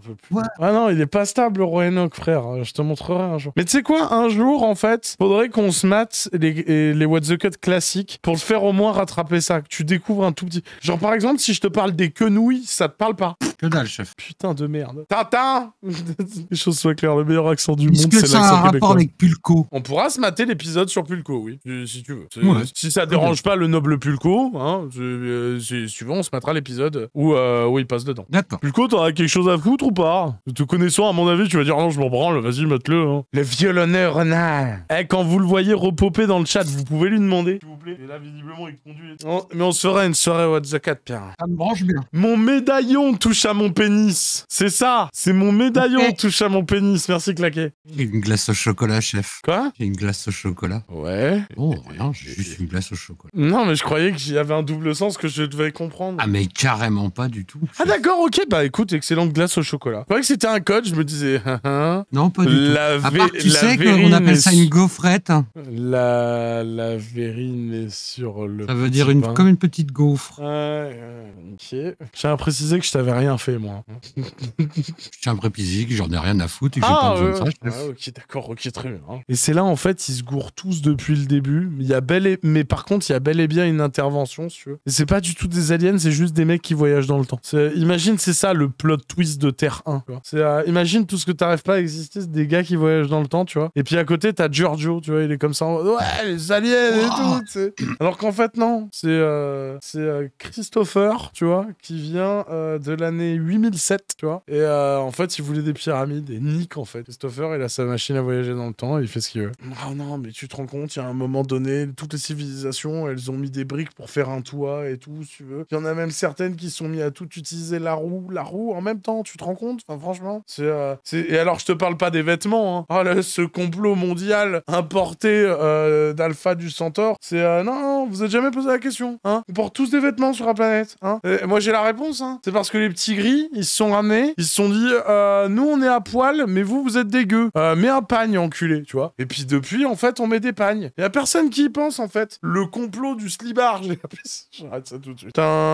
plus. Ouais. Ah non, il est pas stable, Enoch, frère. Je te montrerai un jour. Mais tu sais quoi, un jour, en fait, faudrait qu'on se mate les, les What the Cut classiques pour le faire au moins rattraper ça. Que tu découvres un tout petit. Genre, par exemple, si je te parle des quenouilles, ça te parle pas. Que dalle, chef. Putain de merde. Tintin Les choses soient claires, le meilleur accent du monde, c'est l'accent québécois. rapport avec Pulco On pourra se mater l'épisode sur Pulco, oui. Si tu veux. Si ça dérange pas le noble Pulco, hein, si, si tu veux, on se mettra l'épisode euh, où, il passe dedans. D'accord. Du coup, t'auras quelque chose à foutre ou pas Te connaissant, à mon avis, tu vas dire non, je m'en branle, vas-y, mette-le. Hein. Le violonneur renard. Eh, quand vous le voyez repopé dans le chat, vous pouvez lui demander. S'il vous plaît. Et là, visiblement, il conduit. mais on se une soirée What the Cat, Pierre. Ça me branche bien. Mon médaillon touche à mon pénis. C'est ça. C'est mon médaillon touche à mon pénis. Merci, claqué. Une glace au chocolat, chef. Quoi une glace au chocolat. Ouais. Oh, rien, j'ai juste une glace au chocolat. Non, mais je croyais qu'il y avait un double sens que je devais comprendre. Ah, mais carrément pas du tout. Ah, d'accord, ok. Bah écoute, excellente glace au chocolat. C'est vrai que c'était un code, je me disais. Hein, hein. non, pas du tout. À part, tu la sais qu'on appelle ça une gaufrette. Hein. La... la verrine est sur le. Ça veut dire une... comme une petite gaufre. ok. Je à préciser que je t'avais rien fait, moi. je tiens à préciser que j'en ai rien à foutre et que j'ai ah, pas besoin de ça. Ah, ok, d'accord, ok, très bien. Et c'est là, en fait, ils se gourent tous depuis le début. Il y a bel et... Mais par contre, il y a bel et bien une intervention, si tu veux. Et c'est pas du tout des aliens, c'est juste des mecs qui voyagent dans le temps. Imagine, c'est ça le plot twist de Terre 1. C'est, euh, imagine tout ce que t'arrives pas à exister, c'est des gars qui voyagent dans le temps, tu vois. Et puis à côté, t'as Giorgio, tu vois, il est comme ça, ouais, les aliens et tout, tu sais. Alors qu'en fait, non, c'est, euh, c'est euh, Christopher, tu vois, qui vient de l'année 8007, tu vois. Et en fait, il voulait des pyramides et Nick, en fait. Christopher, il a sa machine à voyager dans le temps il fait ce qu'il veut. Oh non, mais tu te rends compte, il y a un moment donné, toutes les civilisations, elles ont mis des briques pour faire un toit et tout, si tu veux. Il en a même certaines qui sont mis à tout utiliser la roue, la roue en même temps, tu te rends compte franchement, euh, c'est. et alors, je te parle pas des vêtements. Hein. Oh, là, ce complot mondial importé euh, d'Alpha du Centaure, c'est. Euh, non, vous êtes jamais posé la question. Hein On porte tous des vêtements sur la planète. Hein moi, j'ai la réponse. Hein. C'est parce que les petits gris, ils se sont ramenés, ils se sont dit, nous, on est à poil, mais vous, vous êtes dégueu. mets un pagne, enculé, tu vois. Et puis, depuis, en fait, on met des pagnes. Y a personne qui y pense, en fait. Le complot du slibar, appelé ça tout de suite.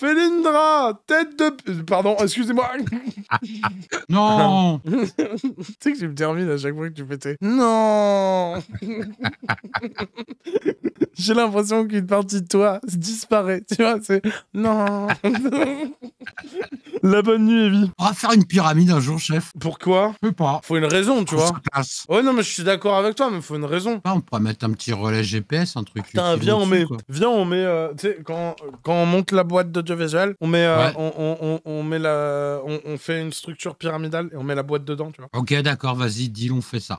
Felindra, tête de. Pardon, excusez-moi. non. tu sais que tu me termines à chaque fois que tu pétais Non. J'ai l'impression qu'une partie de toi disparaît. Tu vois, c'est non. La bonne nuit, Evie. On va faire une pyramide un jour, chef. Pourquoi Je pas. Faut une raison, tu vois. Place. Ouais, non, mais je suis d'accord avec toi, mais faut une raison. Ah, on pourrait mettre un petit relais GPS, un truc. viens, on met, viens, on met. tu sais, quand, quand on monte la boîte de on met, euh, on, on, on, met la, on, fait une structure pyramidale et on met la boîte dedans, tu vois. Ok, d'accord, vas-y, dis on fait ça.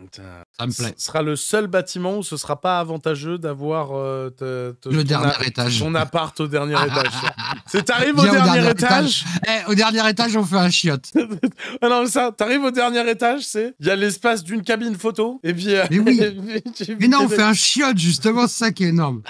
ça me plaît. Ce sera le seul bâtiment où ce sera pas avantageux d'avoir euh, le dernier étage. Ton appart au dernier ah, étage. Ah, ah, c'est t'arrives au, dernier étage. Eh, au dernier étage, on fait un chiotte. ah non, ça, t'arrives au dernier étage, c'est il y a l'espace d'une cabine photo et puis. Euh, mais non, on fait un chiotte justement, c'est ça qui est énorme.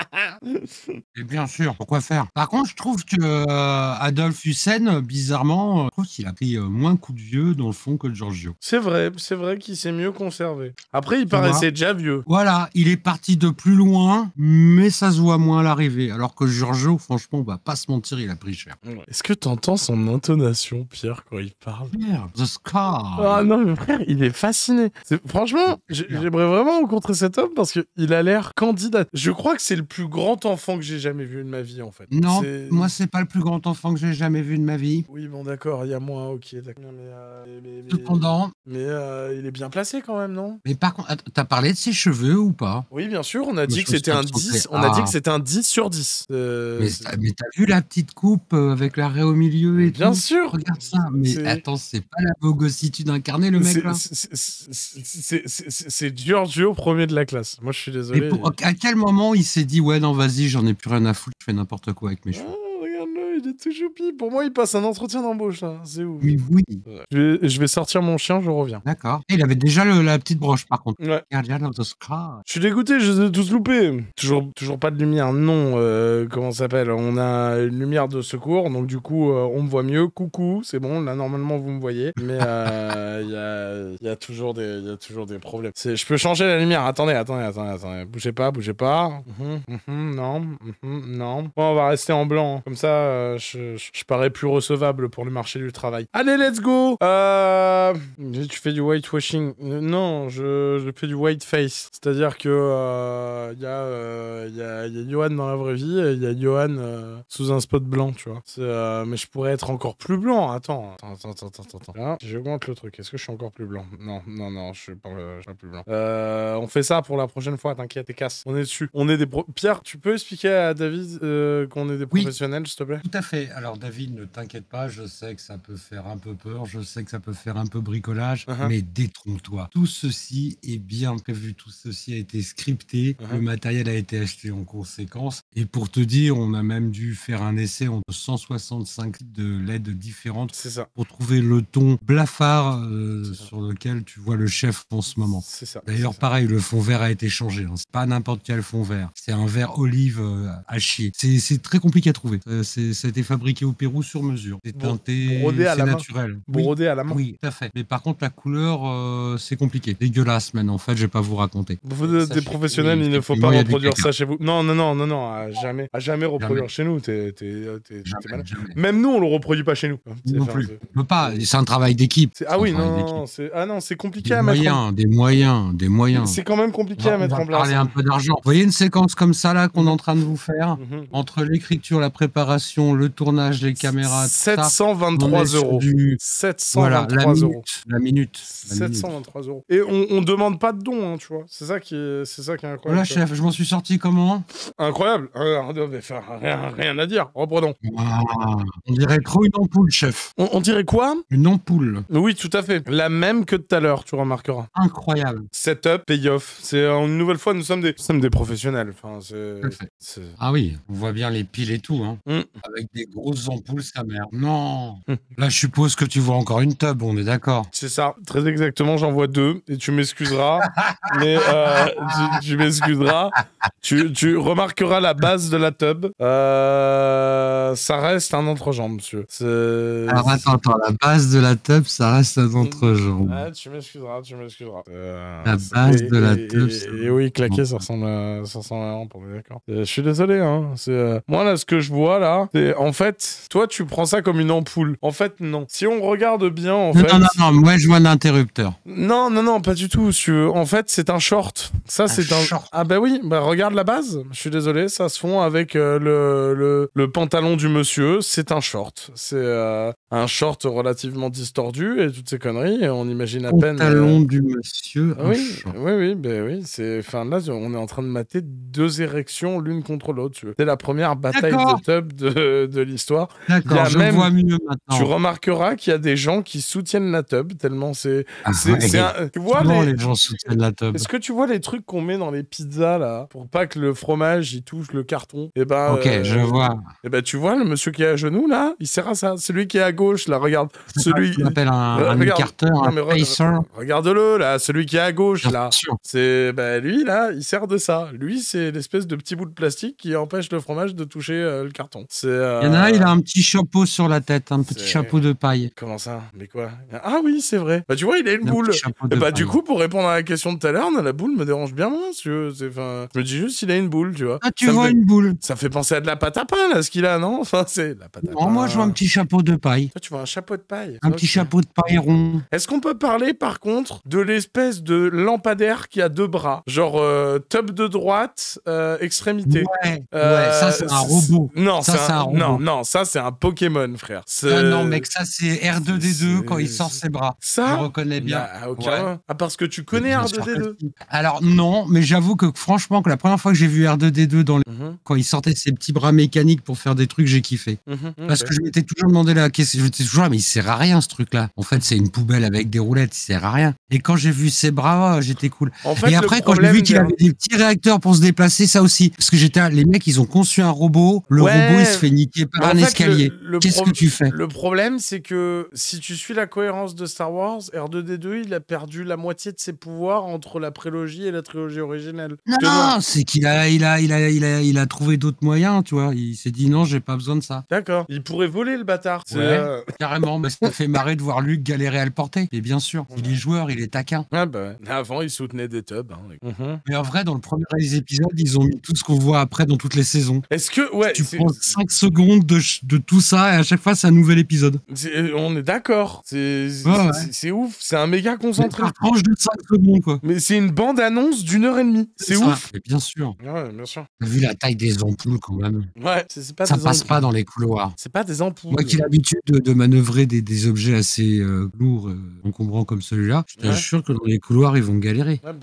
et bien sûr, pourquoi faire Par contre, je trouve que euh, Adolphe Hussein, bizarrement, euh, je crois qu'il a pris euh, moins coup de vieux dans le fond que Giorgio. C'est vrai, c'est vrai qu'il s'est mieux conservé. Après, il paraissait déjà vieux. Voilà, il est parti de plus loin, mais ça se voit moins à l'arrivée. Alors que Giorgio, franchement, on va pas se mentir, il a pris cher. Est-ce que tu entends son intonation, Pierre, quand il parle Pierre, the scar Ah non, mais frère, il est fasciné. Franchement, j'aimerais vraiment rencontrer cet homme parce qu'il a l'air candidat. Je crois que c'est le plus grand enfant que j'ai jamais vu de ma vie, en fait. Non, moi, c'est pas le plus grand enfant que j'ai jamais vu de ma vie. Oui, bon, d'accord, il y a moi ok, d'accord. Euh, mais, mais, Cependant. Mais euh, il est bien placé quand même, non Mais par contre, t'as parlé de ses cheveux ou pas Oui, bien sûr, on a dit ah. que c'était un 10, on a dit que c'était un 10 sur 10. Euh, mais t'as vu la petite coupe avec l'arrêt au milieu et Bien sûr Regarde ça, mais attends, c'est pas la bogossitude incarnée, le mec là C'est Giorgio, premier de la classe. Moi, je suis désolé. à quel moment il s'est dit, ouais, non, vas-y, j'en ai plus rien à foutre, je fais n'importe quoi avec mes ah, cheveux il est tout choupi. Pour moi, il passe un entretien d'embauche, là. C'est ouf. Oui, oui. Je, vais, sortir mon chien, je reviens. D'accord. Il avait déjà la petite broche, par contre. Ouais. Je suis dégoûté, je les ai tous loupés. Toujours, toujours pas de lumière. Non, euh, comment ça s'appelle On a une lumière de secours, donc du coup, euh, on me voit mieux. Coucou, c'est bon. Là, normalement, vous me voyez. Mais euh, il y, a, toujours des, y a toujours des problèmes. Je peux changer la lumière. Attendez, attendez, attendez, Bougez pas, bougez pas. Mhm, mhm, non, mhm, non. on va rester en blanc. Hein. Comme ça, je, je, parais plus recevable pour le marché du travail. Allez, let's go euh... Tu fais du whitewashing euh, Non, je, je fais du whiteface. C'est-à-dire que euh, il euh, y, y, a, euh, y, a Johan dans la vraie vie et il y a Johan sous un spot blanc, tu vois. mais je pourrais être encore plus blanc. Attends, attends, attends, attends, attends. Là, j'augmente le truc. Est-ce que je suis encore plus blanc Non, non, non, je suis pas, je suis pas plus blanc. on fait ça pour la prochaine fois, t'inquiète, t'es casse. On est dessus. On est des Pierre, tu peux expliquer à David qu'on est des professionnels, s'il te plaît alors David, ne t'inquiète pas, je sais que ça peut faire un peu peur, je sais que ça peut faire un peu bricolage, uh-huh. mais détrompe-toi. Tout ceci est bien prévu, tout ceci a été scripté, uh-huh. le matériel a été acheté en conséquence. Et pour te dire, on a même dû faire un essai entre 165 de LED différentes pour trouver le ton blafard euh, sur lequel tu vois le chef en ce moment. D'ailleurs, pareil, le fond vert a été changé. Hein. C'est pas n'importe quel fond vert. C'est un vert olive euh, à chier. C'est très compliqué à trouver. Euh, c'est c'était fabriqué au Pérou sur mesure. C'est teinté, c'est naturel. Brodé à la main. Oui, tout à fait. Mais par contre, la couleur, euh, c'est compliqué. Dégueulasse, mais En fait, je vais pas vous raconter. Vous êtes des professionnels, il ne faut pas reproduire ça chez vous. Non, non, non, non, non, à jamais, à jamais reproduire chez nous. Même nous, on le reproduit pas chez nous. Non plus. pas. C'est un travail d'équipe. Ah oui, non, c'est ah non, c'est compliqué à mettre. en... Des moyens, des moyens. C'est quand même compliqué à mettre en place. Parler un peu d'argent. Vous voyez une séquence comme ça là qu'on est en train de vous faire mhm. entre l'écriture, la préparation, le tournage, les caméras. 723 euros. Du... 723 voilà, la euros. la minute. 723 euros. Et on, ne demande pas de dons, hein, tu vois. C'est ça qui est, c'est ça qui est incroyable. Voilà, chef, je m'en suis sorti comment Incroyable. rien, rien, à dire. Reprenons. on dirait trop une ampoule, chef. On, dirait quoi Une ampoule. Oui, tout à fait. La même que tout à l'heure, tu remarqueras. Incroyable. Setup, off C'est une nouvelle fois, nous sommes des, sommes des professionnels. c'est, ah oui, on voit bien les piles et tout. Hein. Hmm des grosses ampoules, sa mère. Non hum. Là, je suppose que tu vois encore une tub, on est d'accord. C'est ça, très exactement, j'en vois deux, et tu m'excuseras, mais euh, tu, m'excuseras. Tu, remarqueras la base de la tub. Euh, ça reste un entrejambe, monsieur. Alors attends, attends, la base de la tub, ça reste un entrejambe. Ah, tu m'excuseras, tu m'excuseras. Euh, la base de la tub. Et, et, oui, claquer, ça ressemble à, ça ressemble à un, d'accord. je suis désolé, hein. Moi, là, ce que je vois, là, c'est en fait, toi tu prends ça comme une ampoule. En fait, non. Si on regarde bien, en fait. Non, non, non, moi je vois un Non, non, non, pas du tout. monsieur. en fait, c'est un short. Ça, c'est un. Short. Ah bah oui, bah regarde la base. Je suis désolé, ça se fond avec euh, le, pantalon du monsieur. C'est un short. C'est euh, un short relativement distordu et toutes ces conneries. On imagine à peine. Pantalon euh, du monsieur. oui, oui, oui, oui, bah oui. C'est. Enfin là, on est en train de mater deux érections l'une contre l'autre. C'est la première bataille de tub de de, l'histoire. D'accord, je vois mieux maintenant. Tu remarqueras qu'il y a des gens qui soutiennent la tub tellement c'est. Ah, les... gens soutiennent la tub. Est-ce que tu vois les trucs qu'on met dans les pizzas là pour pas que le fromage il touche le carton Et eh ben. ok, euh, je vois. Et eh ben tu vois le monsieur qui est à genoux là, il sert à ça. Celui qui est à gauche là, regarde. Celui. On appelle un, un regarde... le là, celui qui est à gauche là. C'est ben lui là, il sert de ça. Lui c'est l'espèce de petit bout de plastique qui empêche le fromage de toucher euh, le carton. C'est euh, euh, il y en a un, il a un petit chapeau sur la tête, un petit chapeau de paille. Comment ça Mais quoi Ah oui, c'est vrai. Bah, tu vois, il a une boule. Eh bah, du coup, pour répondre à la question de tout à l'heure, la boule me dérange bien moins. je me dis juste, il a une boule, tu vois. Ah, tu vois une boule. Ça fait penser à de la pâte à pain, là, ce qu'il a, non Enfin, c'est la pâte pain. moi, je vois un petit chapeau de paille. Toi, tu vois un chapeau de paille. Un petit chapeau de paille rond. Est-ce qu'on peut parler, par contre, de l'espèce de lampadaire qui a deux bras Genre, tube euh, top de droite, euh, extrémité. Ouais, ouais ça, c'est un robot. Non, ça, c'est un... robot. Non, non, ça c'est un Pokémon, frère. Ah non, mec, ça c'est R2D2 quand il sort ses bras. Ça Je reconnais bien. Ah, Ah, parce que tu connais R2D2 Alors non, mais j'avoue que franchement, que la première fois que j'ai vu R2D2 dans mhm. quand il sortait ses petits bras mécaniques pour faire des trucs, j'ai kiffé. Mhm, parce que je m'étais toujours demandé là, je m'étais toujours mais il sert à rien ce truc-là. En fait, c'est une poubelle avec des roulettes, il sert à rien. Et quand j'ai vu ses bras, oh, j'étais cool. Et après, quand j'ai vu qu'il avait des petits réacteurs pour se déplacer, ça aussi. Parce que j'étais, les mecs, ils ont conçu un robot, le robot, il se fait niquer est par un escalier. Qu'est-ce que tu fais Le problème, c'est que si tu suis la cohérence de Star Wars, R2D2, il a perdu la moitié de ses pouvoirs entre la prélogie et la trilogie originelle. Non, c'est qu'il a il a, il a, il a, trouvé d'autres moyens, tu vois. Il s'est dit non, j'ai pas besoin de ça. D'accord. Il pourrait voler le bâtard. Ouais, euh, Carrément, mais ça fait marrer de voir Luke galérer à le porter. Et bien sûr, il est joueur, il est taquin. Ah bah, avant, il soutenait des tubs. Hein, mhm. Mais en vrai, dans le premier épisodes, ils ont mis tout ce qu'on voit après dans toutes les saisons. Est-ce que, ouais, tu prends 5 secondes de, tout ça et à chaque fois c'est un nouvel épisode. Euh, on est d'accord. C'est ouf. C'est un méga concentré. Tranche de 5 secondes quoi. Mais c'est une bande annonce d'une heure et demie. C'est ouf. bien sûr. Ah ouais, Vu la taille des ampoules quand même. ça passe pas dans les couloirs. C'est pas des ampoules. Moi qui ai l'habitude de, manœuvrer des, objets assez euh, lourds, euh, encombrants comme celui-là, je suis sûr que dans les couloirs ils vont galérer. Bah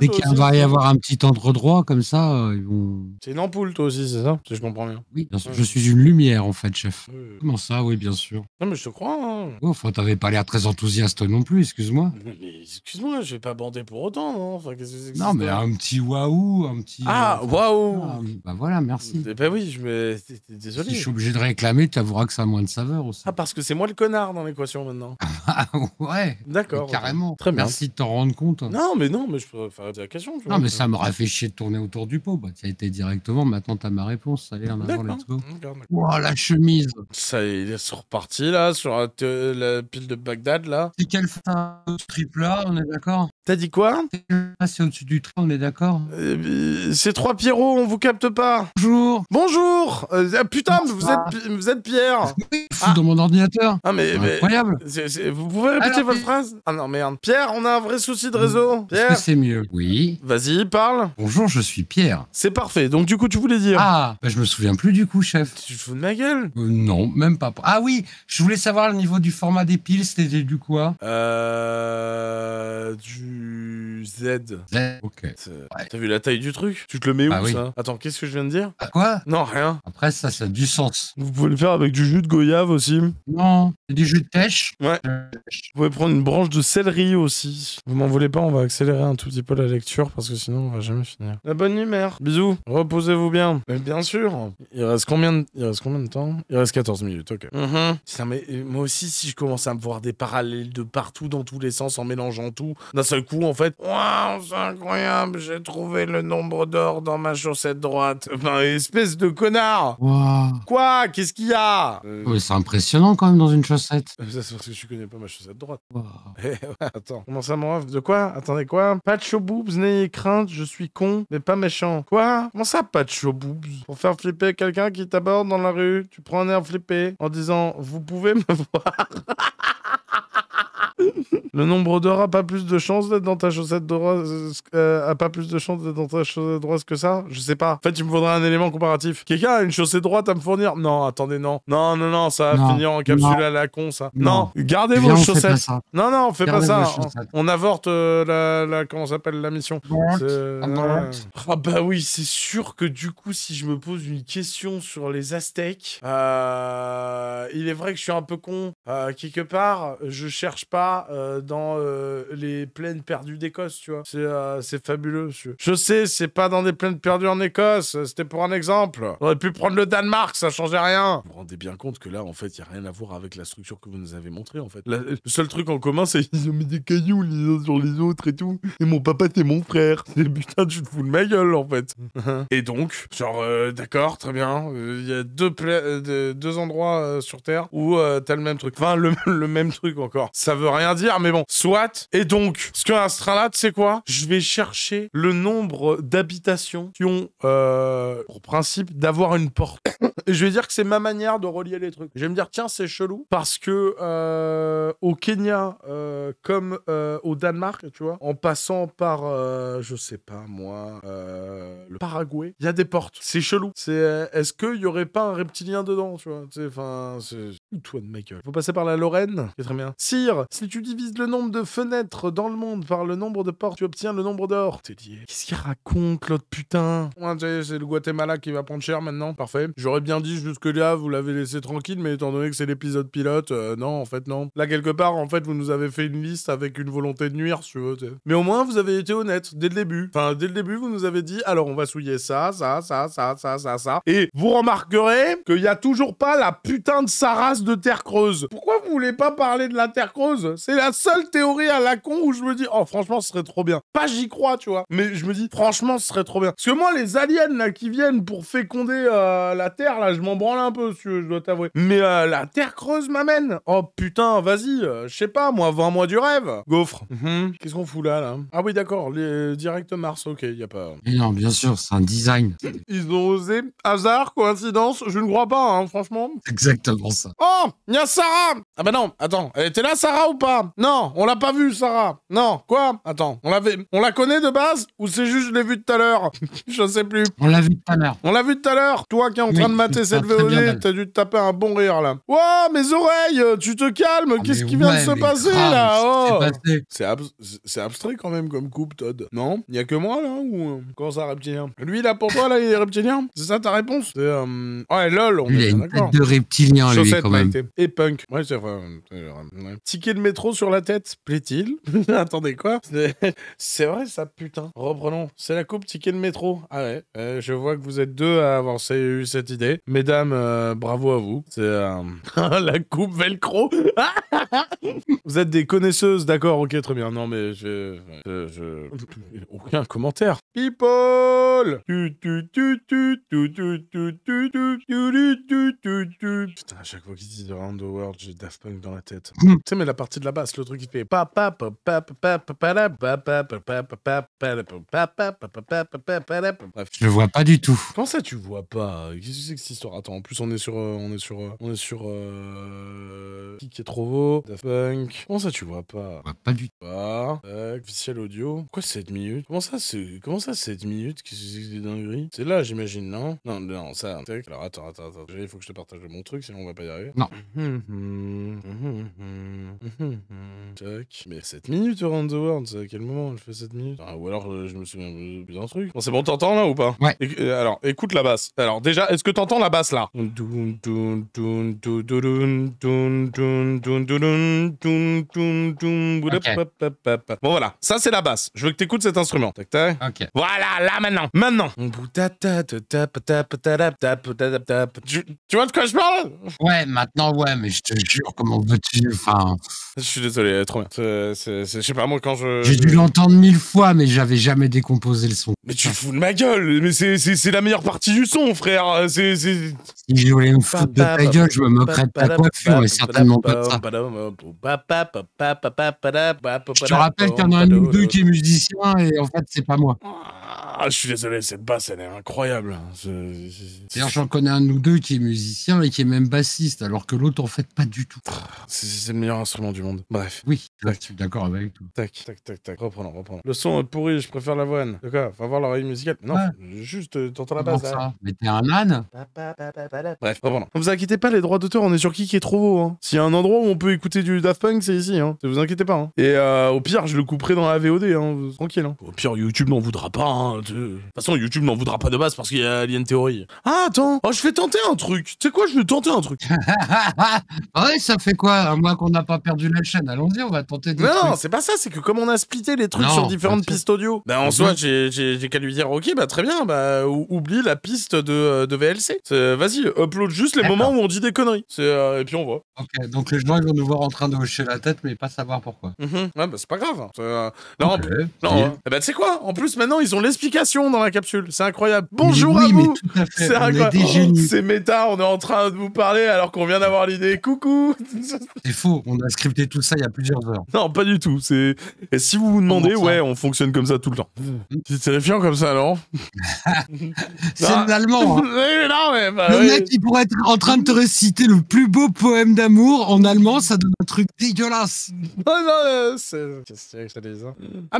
Dès qu'il va y avoir un petit endroit droit comme ça, ils vont. C'est une ampoule toi aussi, c'est ça je comprends bien. Oui, bien je une lumière en fait, chef. Comment ça Oui, bien sûr. Non, mais je te crois. Hein. Oh, enfin, t'avais pas l'air très enthousiaste non plus, excuse-moi. Mais excuse-moi, je vais pas bander pour autant, non enfin, quest que Non, mais un petit waouh, un petit. Euh, ah, waouh ah, Bah voilà, merci. Et eh ben oui, je me. Désolé. je suis obligé de réclamer, tu avoueras que ça a moins de saveur aussi. Ah, parce que c'est moi le connard dans l'équation maintenant. ah ouais D'accord. Carrément. Très bien. Merci de t'en rendre compte. Non, mais non, mais je pourrais la question. non, mais ça m'aurait fait chier de tourner autour du pot. Bah, ça a été directement. Maintenant, t'as ma réponse. Allez, en avant, let's go. Oh, la chemise. Ça il est reparti là, sur euh, la, pile de Bagdad là. C'est quelle fin de trip là, on est d'accord T'as dit quoi ah, C'est au-dessus du train, on est d'accord euh, C'est trois Pierrot, on vous capte pas. Bonjour. Bonjour euh, ah, Putain, vous êtes, vous êtes Pierre. Ah, oui, dans mon ordinateur. Ah, mais. incroyable. Vous pouvez répéter votre phrase Ah non, merde. Pierre, on a un vrai souci de réseau. que c'est mieux Oui. Vas-y, parle. Bonjour, je suis Pierre. C'est parfait. Donc, du coup, tu voulais dire Ah, bah, je me souviens plus du coup, chef. Tu fous de ma gueule euh, Non, même pas. Ah oui, je voulais savoir le niveau du format des piles, c'était du quoi Euh. Du Z. Z, ok. Euh, t'as vu la taille du truc Tu te le mets où ah ça Attends, qu'est-ce que je viens de dire À ah, quoi Non, rien. Après, ça, ça a du sens. Vous pouvez le faire avec du jus de goyave aussi. Non, du jus de pêche. Ouais. Euh, Vous pouvez prendre une branche de céleri aussi. Vous m'en voulez pas, on va accélérer un tout petit peu la lecture parce que sinon on va jamais finir. La bonne mère. Bisous. Reposez-vous bien. Mais bien sûr. Il reste combien de, il reste combien de temps Il reste 14 minutes, ok. Mm mais euh, moi aussi, si je commence à me voir des parallèles de partout dans tous les sens en mélangeant tout, d'un seul coup, en fait, waouh, c'est incroyable, j'ai trouvé le nombre d'or dans ma chaussette droite. Enfin, espèce de connard. Quoi Qu'est-ce qu'il y a C'est impressionnant quand même dans une chaussette. Euh, ça, c'est parce que je connais pas ma chaussette droite. Eh, attends, comment ça m'en De quoi Attendez, quoi Pas de n'ayez crainte, je suis con, mais pas méchant. Quoi Comment ça, pas de Pour faire flipper quelqu'un qui t'aborde dans la rue, tu prends un air flippé en disant Vous pouvez me voir le nombre d'heures a pas plus de chance d'être dans ta chaussette droite, euh, a pas plus de chance d'être dans ta chaussette droite que ça Je sais pas. En fait, il me faudrait un élément comparatif. Quelqu'un a une chaussette droite à me fournir Non, attendez, non. Non, non, non, ça va finir en capsule à la con, ça. Non, gardez vos chaussettes. Non, non, on fait pas ça. On, avorte euh, la, la, comment s'appelle la mission. Euh, ah bah oui, c'est sûr que du coup, si je me pose une question sur les Aztèques, il est vrai que je suis un peu con. quelque part, je cherche pas euh, dans euh, les plaines perdues d'Écosse, tu vois. C'est euh, fabuleux. Je sais, c'est pas dans des plaines perdues en Écosse. C'était pour un exemple. On aurait pu prendre le Danemark, ça changeait rien. Vous vous rendez bien compte que là, en fait, il n'y a rien à voir avec la structure que vous nous avez montrée, en fait. le seul truc en commun, c'est qu'ils ont mis des cailloux les uns sur les autres et tout. Et mon papa, t'es mon frère. Et putain, tu te fous de ma gueule, en fait. et donc, genre, d'accord, très bien. Il y a deux, deux endroits sur Terre où t'as le même truc. Enfin, le, le même truc encore. Ça veut rien dire, mais bon, soit. Et donc, ce qu'un train c'est tu sais quoi Je vais chercher le nombre d'habitations qui ont euh, pour principe d'avoir une porte. je vais dire que c'est ma manière de relier les trucs. Je vais me dire, tiens, c'est chelou, parce que euh, au Kenya, euh, comme euh, au Danemark, tu vois, en passant par, je sais pas moi, le Paraguay, il y a des portes. C'est chelou. C'est, est-ce qu'il y aurait pas un reptilien dedans, tu vois Enfin, c'est... Toi de ma gueule. Faut passer par la Lorraine. C'est très bien. Sire, si tu divises le nombre de fenêtres dans le monde par le nombre de portes, tu obtiens le nombre d'or. T'es dit, qu'est-ce qu'il raconte, l'autre putain ouais, C'est le Guatemala qui va prendre cher maintenant, parfait. J'aurais bien dit jusque-là, vous l'avez laissé tranquille, mais étant donné que c'est l'épisode pilote, euh, non, en fait, non. Là, quelque part, en fait, vous nous avez fait une liste avec une volonté de nuire, si tu veux. Mais au moins, vous avez été honnête dès le début. Enfin, dès le début, vous nous avez dit, alors on va souiller ça, ça, ça, ça, ça, ça, ça. Et vous remarquerez qu'il n'y a toujours pas la putain de sa race de terre creuse. Pourquoi vous voulez pas parler de la terre creuse c'est la seule théorie à la con où je me dis, oh, franchement, ce serait trop bien. Pas j'y crois, tu vois. Mais je me dis, franchement, ce serait trop bien. Parce que moi, les aliens, là, qui viennent pour féconder euh, la Terre, là, je m'en branle un peu, si je dois t'avouer. Mais euh, la Terre creuse m'amène. Oh, putain, vas-y. Euh, je sais pas, moi, 20 mois du rêve. Gaufre. Mhm. Qu'est-ce qu'on fout là, là Ah oui, d'accord. Les... Direct Mars, ok, y a pas... Mais non, bien sûr, c'est un design. Ils ont osé. Hasard, coïncidence, je ne crois pas, hein, franchement. Exactement ça. Oh, y a Sarah Ah bah non, attends, elle était là, Sarah, ou pas non, on l'a pas vu, Sarah. Non, quoi Attends, on l'avait, on la connaît de base ou c'est juste je l'ai vu tout à l'heure Je sais plus. On l'a vu tout à l'heure. On l'a vu tout à l'heure. Toi qui es en train de mater cette VOD, t'as dû te taper un bon rire là. Wow, mes oreilles, tu te calmes. Ah, qu'est-ce qui vient de se passer là oh. C'est abstrait quand même comme coupe, Todd. Non, il n'y a que moi là ou euh, comment ça reptilien Lui là pour toi là, il est reptilien. C'est ça ta réponse euh, Ouais, lol. a une tête de reptilien lui quand même. Et punk. Ouais, c'est vrai. Ticket de métro trop sur la tête, plaît-il. Attendez quoi C'est vrai ça, putain. Reprenons. C'est la coupe ticket de métro. Ah ouais, je vois que vous êtes deux à avoir eu cette idée. Mesdames, bravo à vous. C'est la coupe velcro. vous êtes des connaisseuses, d'accord, ok, très bien. Non mais je... je... Aucun commentaire. People Putain, à chaque fois qu'ils disent Around the World, j'ai Daft dans la tête. tu sais, mais la partie de le truc qui fait je vois pas du tout. Comment ça tu vois pas Qu'est-ce que c'est que cette histoire Attends, en plus on est sur on est sur on est sur qui est trop beau, Daft Punk. Comment ça tu vois pas Pas du tout. Officiel audio. Quoi 7 minutes Comment ça c'est comment ça 7 minutes Qu'est-ce que c'est que des dingueries C'est là j'imagine, non Non, non, ça. Alors attends, attends, attends. Il faut que je te partage mon truc sinon on va pas y arriver. Non. Tac. Mais 7 minutes Around the World, c'est à quel moment je fais 7 minutes Ou alors je me souviens plus d'un truc. Bon, c'est bon, t'entends là ou pas Ouais. alors, écoute la basse. Alors, déjà, est-ce que t'entends la basse là Bon, voilà, ça c'est la basse. Je veux que t'écoutes cet instrument. Tac, tac. Ok. Voilà, là maintenant, maintenant. Tu, vois de quoi je parle Ouais, maintenant, ouais, mais je te jure, comment veux-tu Enfin, je suis désolé, trop bien. Je sais pas, moi, quand je. J'ai dû l'entendre mille fois, mais j'avais jamais décomposé le son. Mais tu fous de ma gueule Mais c'est la meilleure partie du son, frère Si je voulais me foutre de ta gueule, je me moquerais de ta coiffure, mais certainement pas de ça. Je te rappelle qu'il y en a un ou deux qui est musicien, et en fait, c'est pas moi. Ah, je suis désolé, cette basse, elle est incroyable. Hein. D'ailleurs, j'en connais un ou deux qui est musicien et qui est même bassiste, alors que l'autre, en fait, pas du tout. Ah, c'est le meilleur instrument du monde. Bref. Oui, je suis d'accord avec toi. Tac, tac, tac, tac. Reprenons, reprenons. Le son est pourri, je préfère l'avoine. De quoi Faut voir l'oreille musicale. Non, juste, euh, t'entends la basse. Là. Hein. Mais t'es un âne Bref, reprenons. vous inquiétez pas, les droits d'auteur, on est sur qui qui est trop beau. Hein. S'il y a un endroit où on peut écouter du Daft Punk, c'est ici. Hein. vous inquiétez pas. Hein. Et euh, au pire, je le couperai dans la VOD. Hein. Tranquille. Au pire, YouTube n'en voudra pas. Hein de toute façon, YouTube n'en voudra pas de base parce qu'il y a Alien Theory. Ah, attends, oh, je vais tenter un truc. Tu sais quoi, je vais tenter un truc. ouais, ça fait quoi À moins qu'on n'a pas perdu la chaîne. Allons-y, on va tenter des Non, c'est pas ça, c'est que comme on a splitté les trucs sur différentes pistes audio, bah en soit mhm. soi, j'ai qu'à lui dire, ok, bah très bien, bah oublie la piste de, euh, de VLC. Vas-y, upload juste les moments où on dit des conneries. Euh, et puis on voit. Ok, donc les gens, ils vont nous voir en train de hocher la tête, mais pas savoir pourquoi. Mhm. Ouais, bah, c'est pas grave. Euh, non, non, hein. eh bah tu sais quoi En plus, maintenant, ils ont l'expliqué dans la capsule. C'est incroyable. Bonjour à vous. C'est méta, on est en train de vous parler alors qu'on vient d'avoir l'idée. Coucou. C'est faux, on a scripté tout ça il y a plusieurs heures. Non, pas du tout. C'est Et si vous vous demandez, ouais, on fonctionne comme ça tout le temps. Mm. C'est terrifiant comme ça, non C'est en allemand hein. non, bah, le mec qui pourrait être en train de te réciter le plus beau poème d'amour en allemand, ça donne un truc dégueulasse. Ah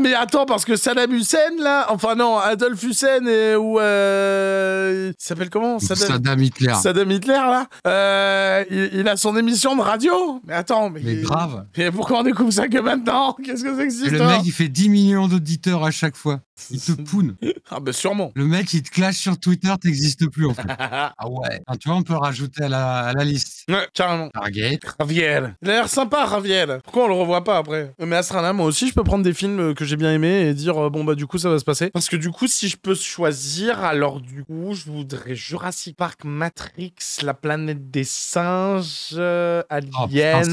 mais attends parce que Saddam Hussein là, enfin non, Adolf Hussein et, ou euh, il s'appelle comment Saddam... Hitler. Saddam Hitler là, euh, il, a son émission de radio. Mais attends, mais, grave. Et pourquoi on découvre ça que maintenant Qu'est-ce que ça existe, ça Le mec, il fait 10 millions d'auditeurs à chaque fois. Il te poune. ah ben sûrement. Le mec, il te clash sur Twitter, t'existes plus en fait. ah ouais. Ah, tu vois, on peut rajouter à la, liste. Ouais, carrément. Target. Javier. Il a l'air sympa, raviel Pourquoi on le revoit pas après euh, Mais Astrana, moi aussi, je peux prendre des films que j'ai bien aimés et dire, bon bah du coup, ça va se passer. Parce que du coup, coup, si je peux choisir, alors du coup, je voudrais Jurassic Park, Matrix, La planète des singes, euh, oh, Alien.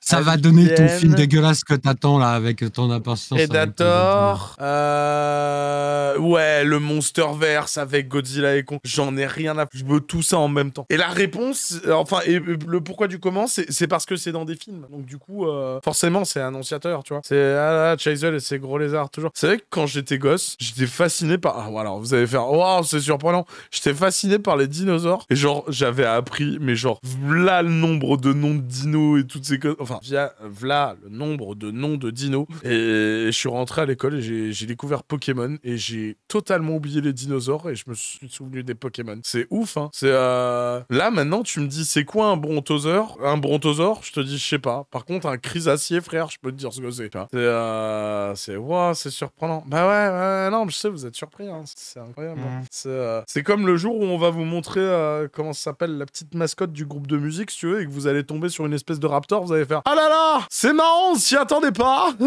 ça va donner, ton film dégueulasse que t'attends là avec ton impatience. Predator. Euh... Ouais, le Monsterverse avec Godzilla et con. J'en ai rien à. Je veux tout ça en même temps. Et la réponse, euh, enfin, et euh, le pourquoi du comment, c'est parce que c'est dans des films. Donc du coup, forcément, c'est annonciateur, tu vois. C'est ah là, ah, Chazelle et ses gros lézards toujours. C'est vrai que quand j'étais gosse, j'étais fasciné par. Ah, alors, vous allez faire. Waouh, c'est surprenant. J'étais fasciné par les dinosaures. Et genre, j'avais appris, mais genre, voilà le nombre de noms de dinos et toutes ces choses. Enfin, vla le nombre de noms de dinos. Et je suis rentré à l'école et j'ai découvert Pokémon. Et j'ai totalement oublié les dinosaures. Et je me suis souvenu des Pokémon. C'est ouf, hein. C'est. Euh, là, maintenant, tu me dis, c'est quoi un brontosaure Un brontosaure Je te dis, je sais pas. Par contre, un crisacier frère, je peux te dire ce que c'est. C'est. Euh, c'est. c'est surprenant. Bah ouais, ouais, non, vous êtes surpris. Hein. C'est incroyable. Hein. Mm. Euh, c'est comme le jour où on va vous montrer euh, comment s'appelle la petite mascotte du groupe de musique, si tu veux, et que vous allez tomber sur une espèce de raptor, vous allez faire Ah là là C'est marrant, s'y attendait pas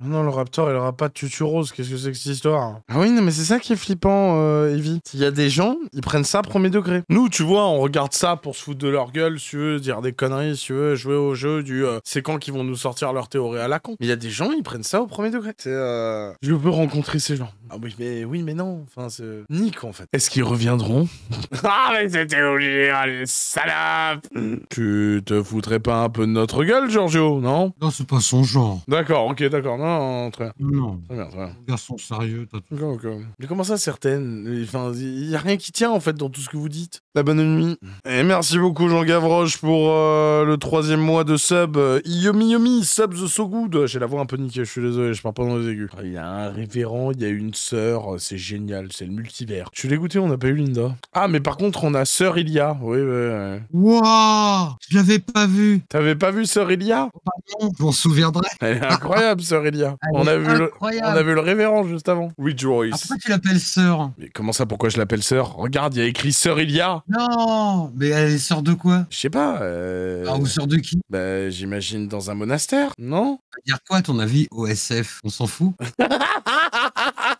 Non, le raptor, il aura pas de tutu rose. Qu'est-ce que c'est que cette histoire hein Ah oui, non, mais c'est ça qui est flippant, euh, Evie. Il y a des gens, ils prennent ça à premier degré. Nous, tu vois, on regarde ça pour se foutre de leur gueule, si tu veux, dire des conneries, si tu veux, jouer au jeu du c'est quand qu'ils vont nous sortir leur théorie à la con. Il y a des gens, ils prennent ça au premier degré. Je veux rencontrer ces gens. Ah oui, mais oui, mais non. Enfin, ce... Nick, en fait. Est-ce qu'ils reviendront Ah, mais c'était obligé, hein, les salopes Tu te foutrais pas un peu de notre gueule, Giorgio, non Non, c'est pas son genre. D'accord, ok, d'accord. Non, très Non. Très bien, très bien. Garçon sérieux, t'as tout. Ok, ok. Mais comment ça, certaines Enfin, il y a rien qui tient, en fait, dans tout ce que vous dites. La bonne nuit. Et merci beaucoup, Jean Gavroche, pour euh, le troisième mois de sub. Euh, yomi Yomi, sub the so good. J'ai la voix un peu niquée, je suis désolé, je parle pas dans les aigus. Ah, il y a un référent, il y a une sœur, euh, c'est génial, c'est le multivers. Tu l'as goûté on n'a pas eu Linda. Ah, mais par contre, on a sœur Ilia. Oui, oui, oui. Waouh Je l'avais pas vu. T'avais pas vu sœur Ilia oh, je m'en souviendrai. Elle est incroyable, sœur Ilia. on a, vu le, on a vu le révérend juste avant. Oui, Joyce. pourquoi tu l'appelles sœur Mais comment ça, pourquoi je l'appelle sœur Regarde, il y a écrit sœur Ilia. Non, mais elle est sœur de quoi Je sais pas. Euh, ah, ou sœur de qui Bah, j'imagine dans un monastère, non Dire quoi, ton avis, OSF On s'en fout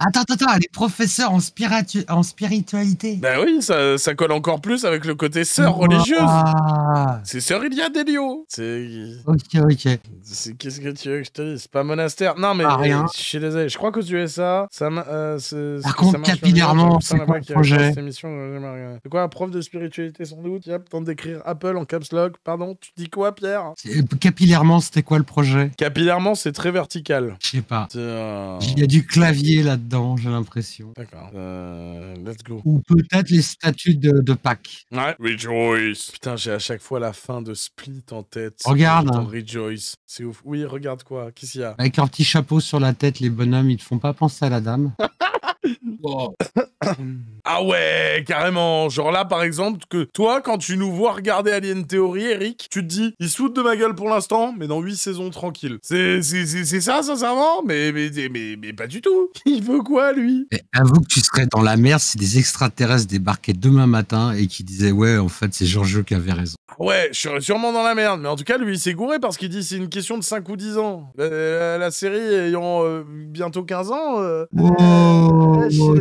Attends, attends, les professeurs en, spiritualité. Ben oui, ça, colle encore plus avec le côté sœur religieuse. C'est sœur Ilia Delio. Ok, ok. Qu'est-ce que tu veux que je te dise C'est pas monastère. Non, mais ah, rien. je suis désolé. Je crois ça. USA, ça. Euh, Par contre, capillairement, c'est quoi le projet C'est euh, quoi, un prof de spiritualité sans doute Yep, temps d'écrire Apple en caps lock. Pardon, tu dis quoi, Pierre euh, Capillairement, c'était quoi le projet Capillairement, c'est très vertical. Je sais pas. Il y a du clavier là-dedans là j'ai l'impression. D'accord. Euh, let's go. Ou peut-être les statues de, de Pâques. Ouais. Rejoice. Putain, j'ai à chaque fois la fin de Split en tête. Regarde. Rejoice. C'est ouf. Oui, regarde quoi Qu'est-ce qu'il y a Avec un petit chapeau sur la tête, les bonhommes, ils te font pas penser à la dame. ah ouais, carrément. Genre là, par exemple, que toi, quand tu nous vois regarder Alien Theory, Eric, tu te dis, il se de ma gueule pour l'instant, mais dans 8 saisons, tranquille. C'est ça, sincèrement mais mais, mais, pas du tout. Il veut quoi, lui et Avoue que tu serais dans la merde si des extraterrestres débarquaient demain matin et qui disaient, ouais, en fait, c'est Georges qui avait raison. Ouais, je serais sûrement dans la merde, mais en tout cas, lui, il s'est gouré parce qu'il dit, c'est une question de 5 ou 10 ans. Euh, la série ayant euh, bientôt 15 ans. Euh, Oh, ah, oh,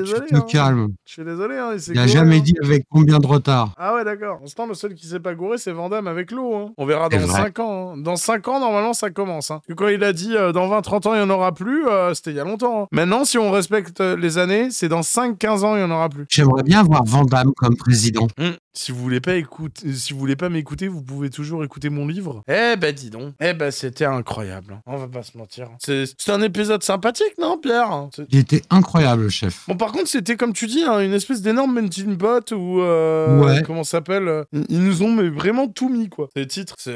hein. je suis désolé, hein, il n'a jamais hein. dit avec combien de retard. Ah ouais, d'accord. En ce temps, le seul qui s'est pas gouré, c'est Vandame avec l'eau. On verra dans 5 ans. Dans 5 ans, normalement, ça commence. quand il a dit euh, dans 20-30 ans, il n'y en aura plus, euh, c'était il y a longtemps. Maintenant, si on respecte euh, les années, c'est dans 5-15 ans, il n'y en aura plus. J'aimerais bien voir Vandame comme président. Hum. Si vous voulez pas écouter, euh, si vous voulez pas m'écouter, vous pouvez toujours écouter mon livre. Eh ben dis donc. Eh ben c'était incroyable. Hein. On va pas se mentir. Hein. C'est un épisode sympathique, non, Pierre Il était incroyable, chef. Bon, par contre, c'était comme tu dis, hein, une espèce d'énorme melting pot ou euh, ouais. comment s'appelle euh, Ils nous ont mais vraiment tout mis quoi. Les titres. c'est...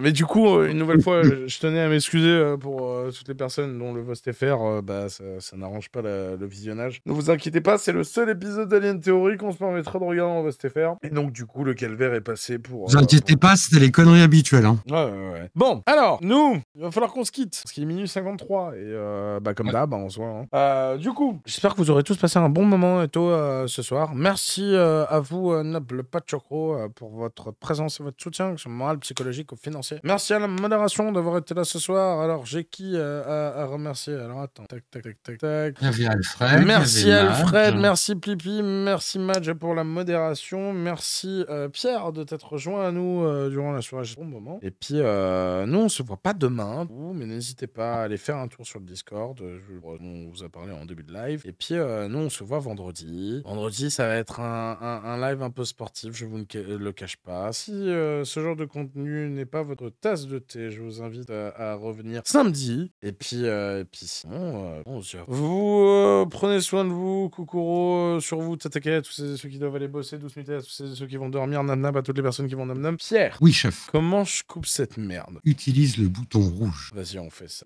Mais du coup, une nouvelle fois, je tenais à m'excuser pour toutes les personnes dont le Vostfr, bah ça, n'arrange pas le visionnage. Ne vous inquiétez pas, c'est le seul épisode d'Alien Theory qu'on se permettra de regarder en Vostfr. Et donc, du coup, le calvaire est passé pour. Vous euh, inquiétez pas, c'était les conneries habituelles. Hein. Ouais, ouais, ouais. Bon, alors, nous, il va falloir qu'on se quitte. Parce qu'il est minuit 53. Et euh, bah, comme d'hab, hein, on se Hein. Euh, du coup, j'espère que vous aurez tous passé un bon moment et tôt euh, ce soir. Merci à vous, noble Pachocro, pour votre présence et votre soutien, que ce soit moral, psychologique ou financier. Merci à la modération d'avoir été là ce soir. Alors, j'ai qui à, remercier Alors, attends, tac, tac, tac, tac, tac. Merci Alfred. Merci Alfred, merci Plipi, merci Madge pour la modération. Merci euh, Pierre de t'être rejoint à nous euh, durant la soirée. Bon moment. Et puis, euh, nous, on se voit pas demain, mais n'hésitez pas à aller faire un tour sur le Discord. on vous a parlé en début de live. Et puis, nous, on se voit vendredi. Vendredi, ça va être un, live un peu sportif, je vous ne le cache pas. Si ce genre de contenu n'est pas votre tasse de thé, je vous invite à, revenir samedi. Et puis, et puis sinon, bon, vous prenez soin de vous, coucouro sur vous, à tous ceux qui doivent aller bosser, 12 minutes à ceux qui vont dormir, nam à toutes les personnes qui vont nam Pierre. Oui, chef. Comment je coupe cette merde Utilise le bouton rouge. Vas-y, on fait ça.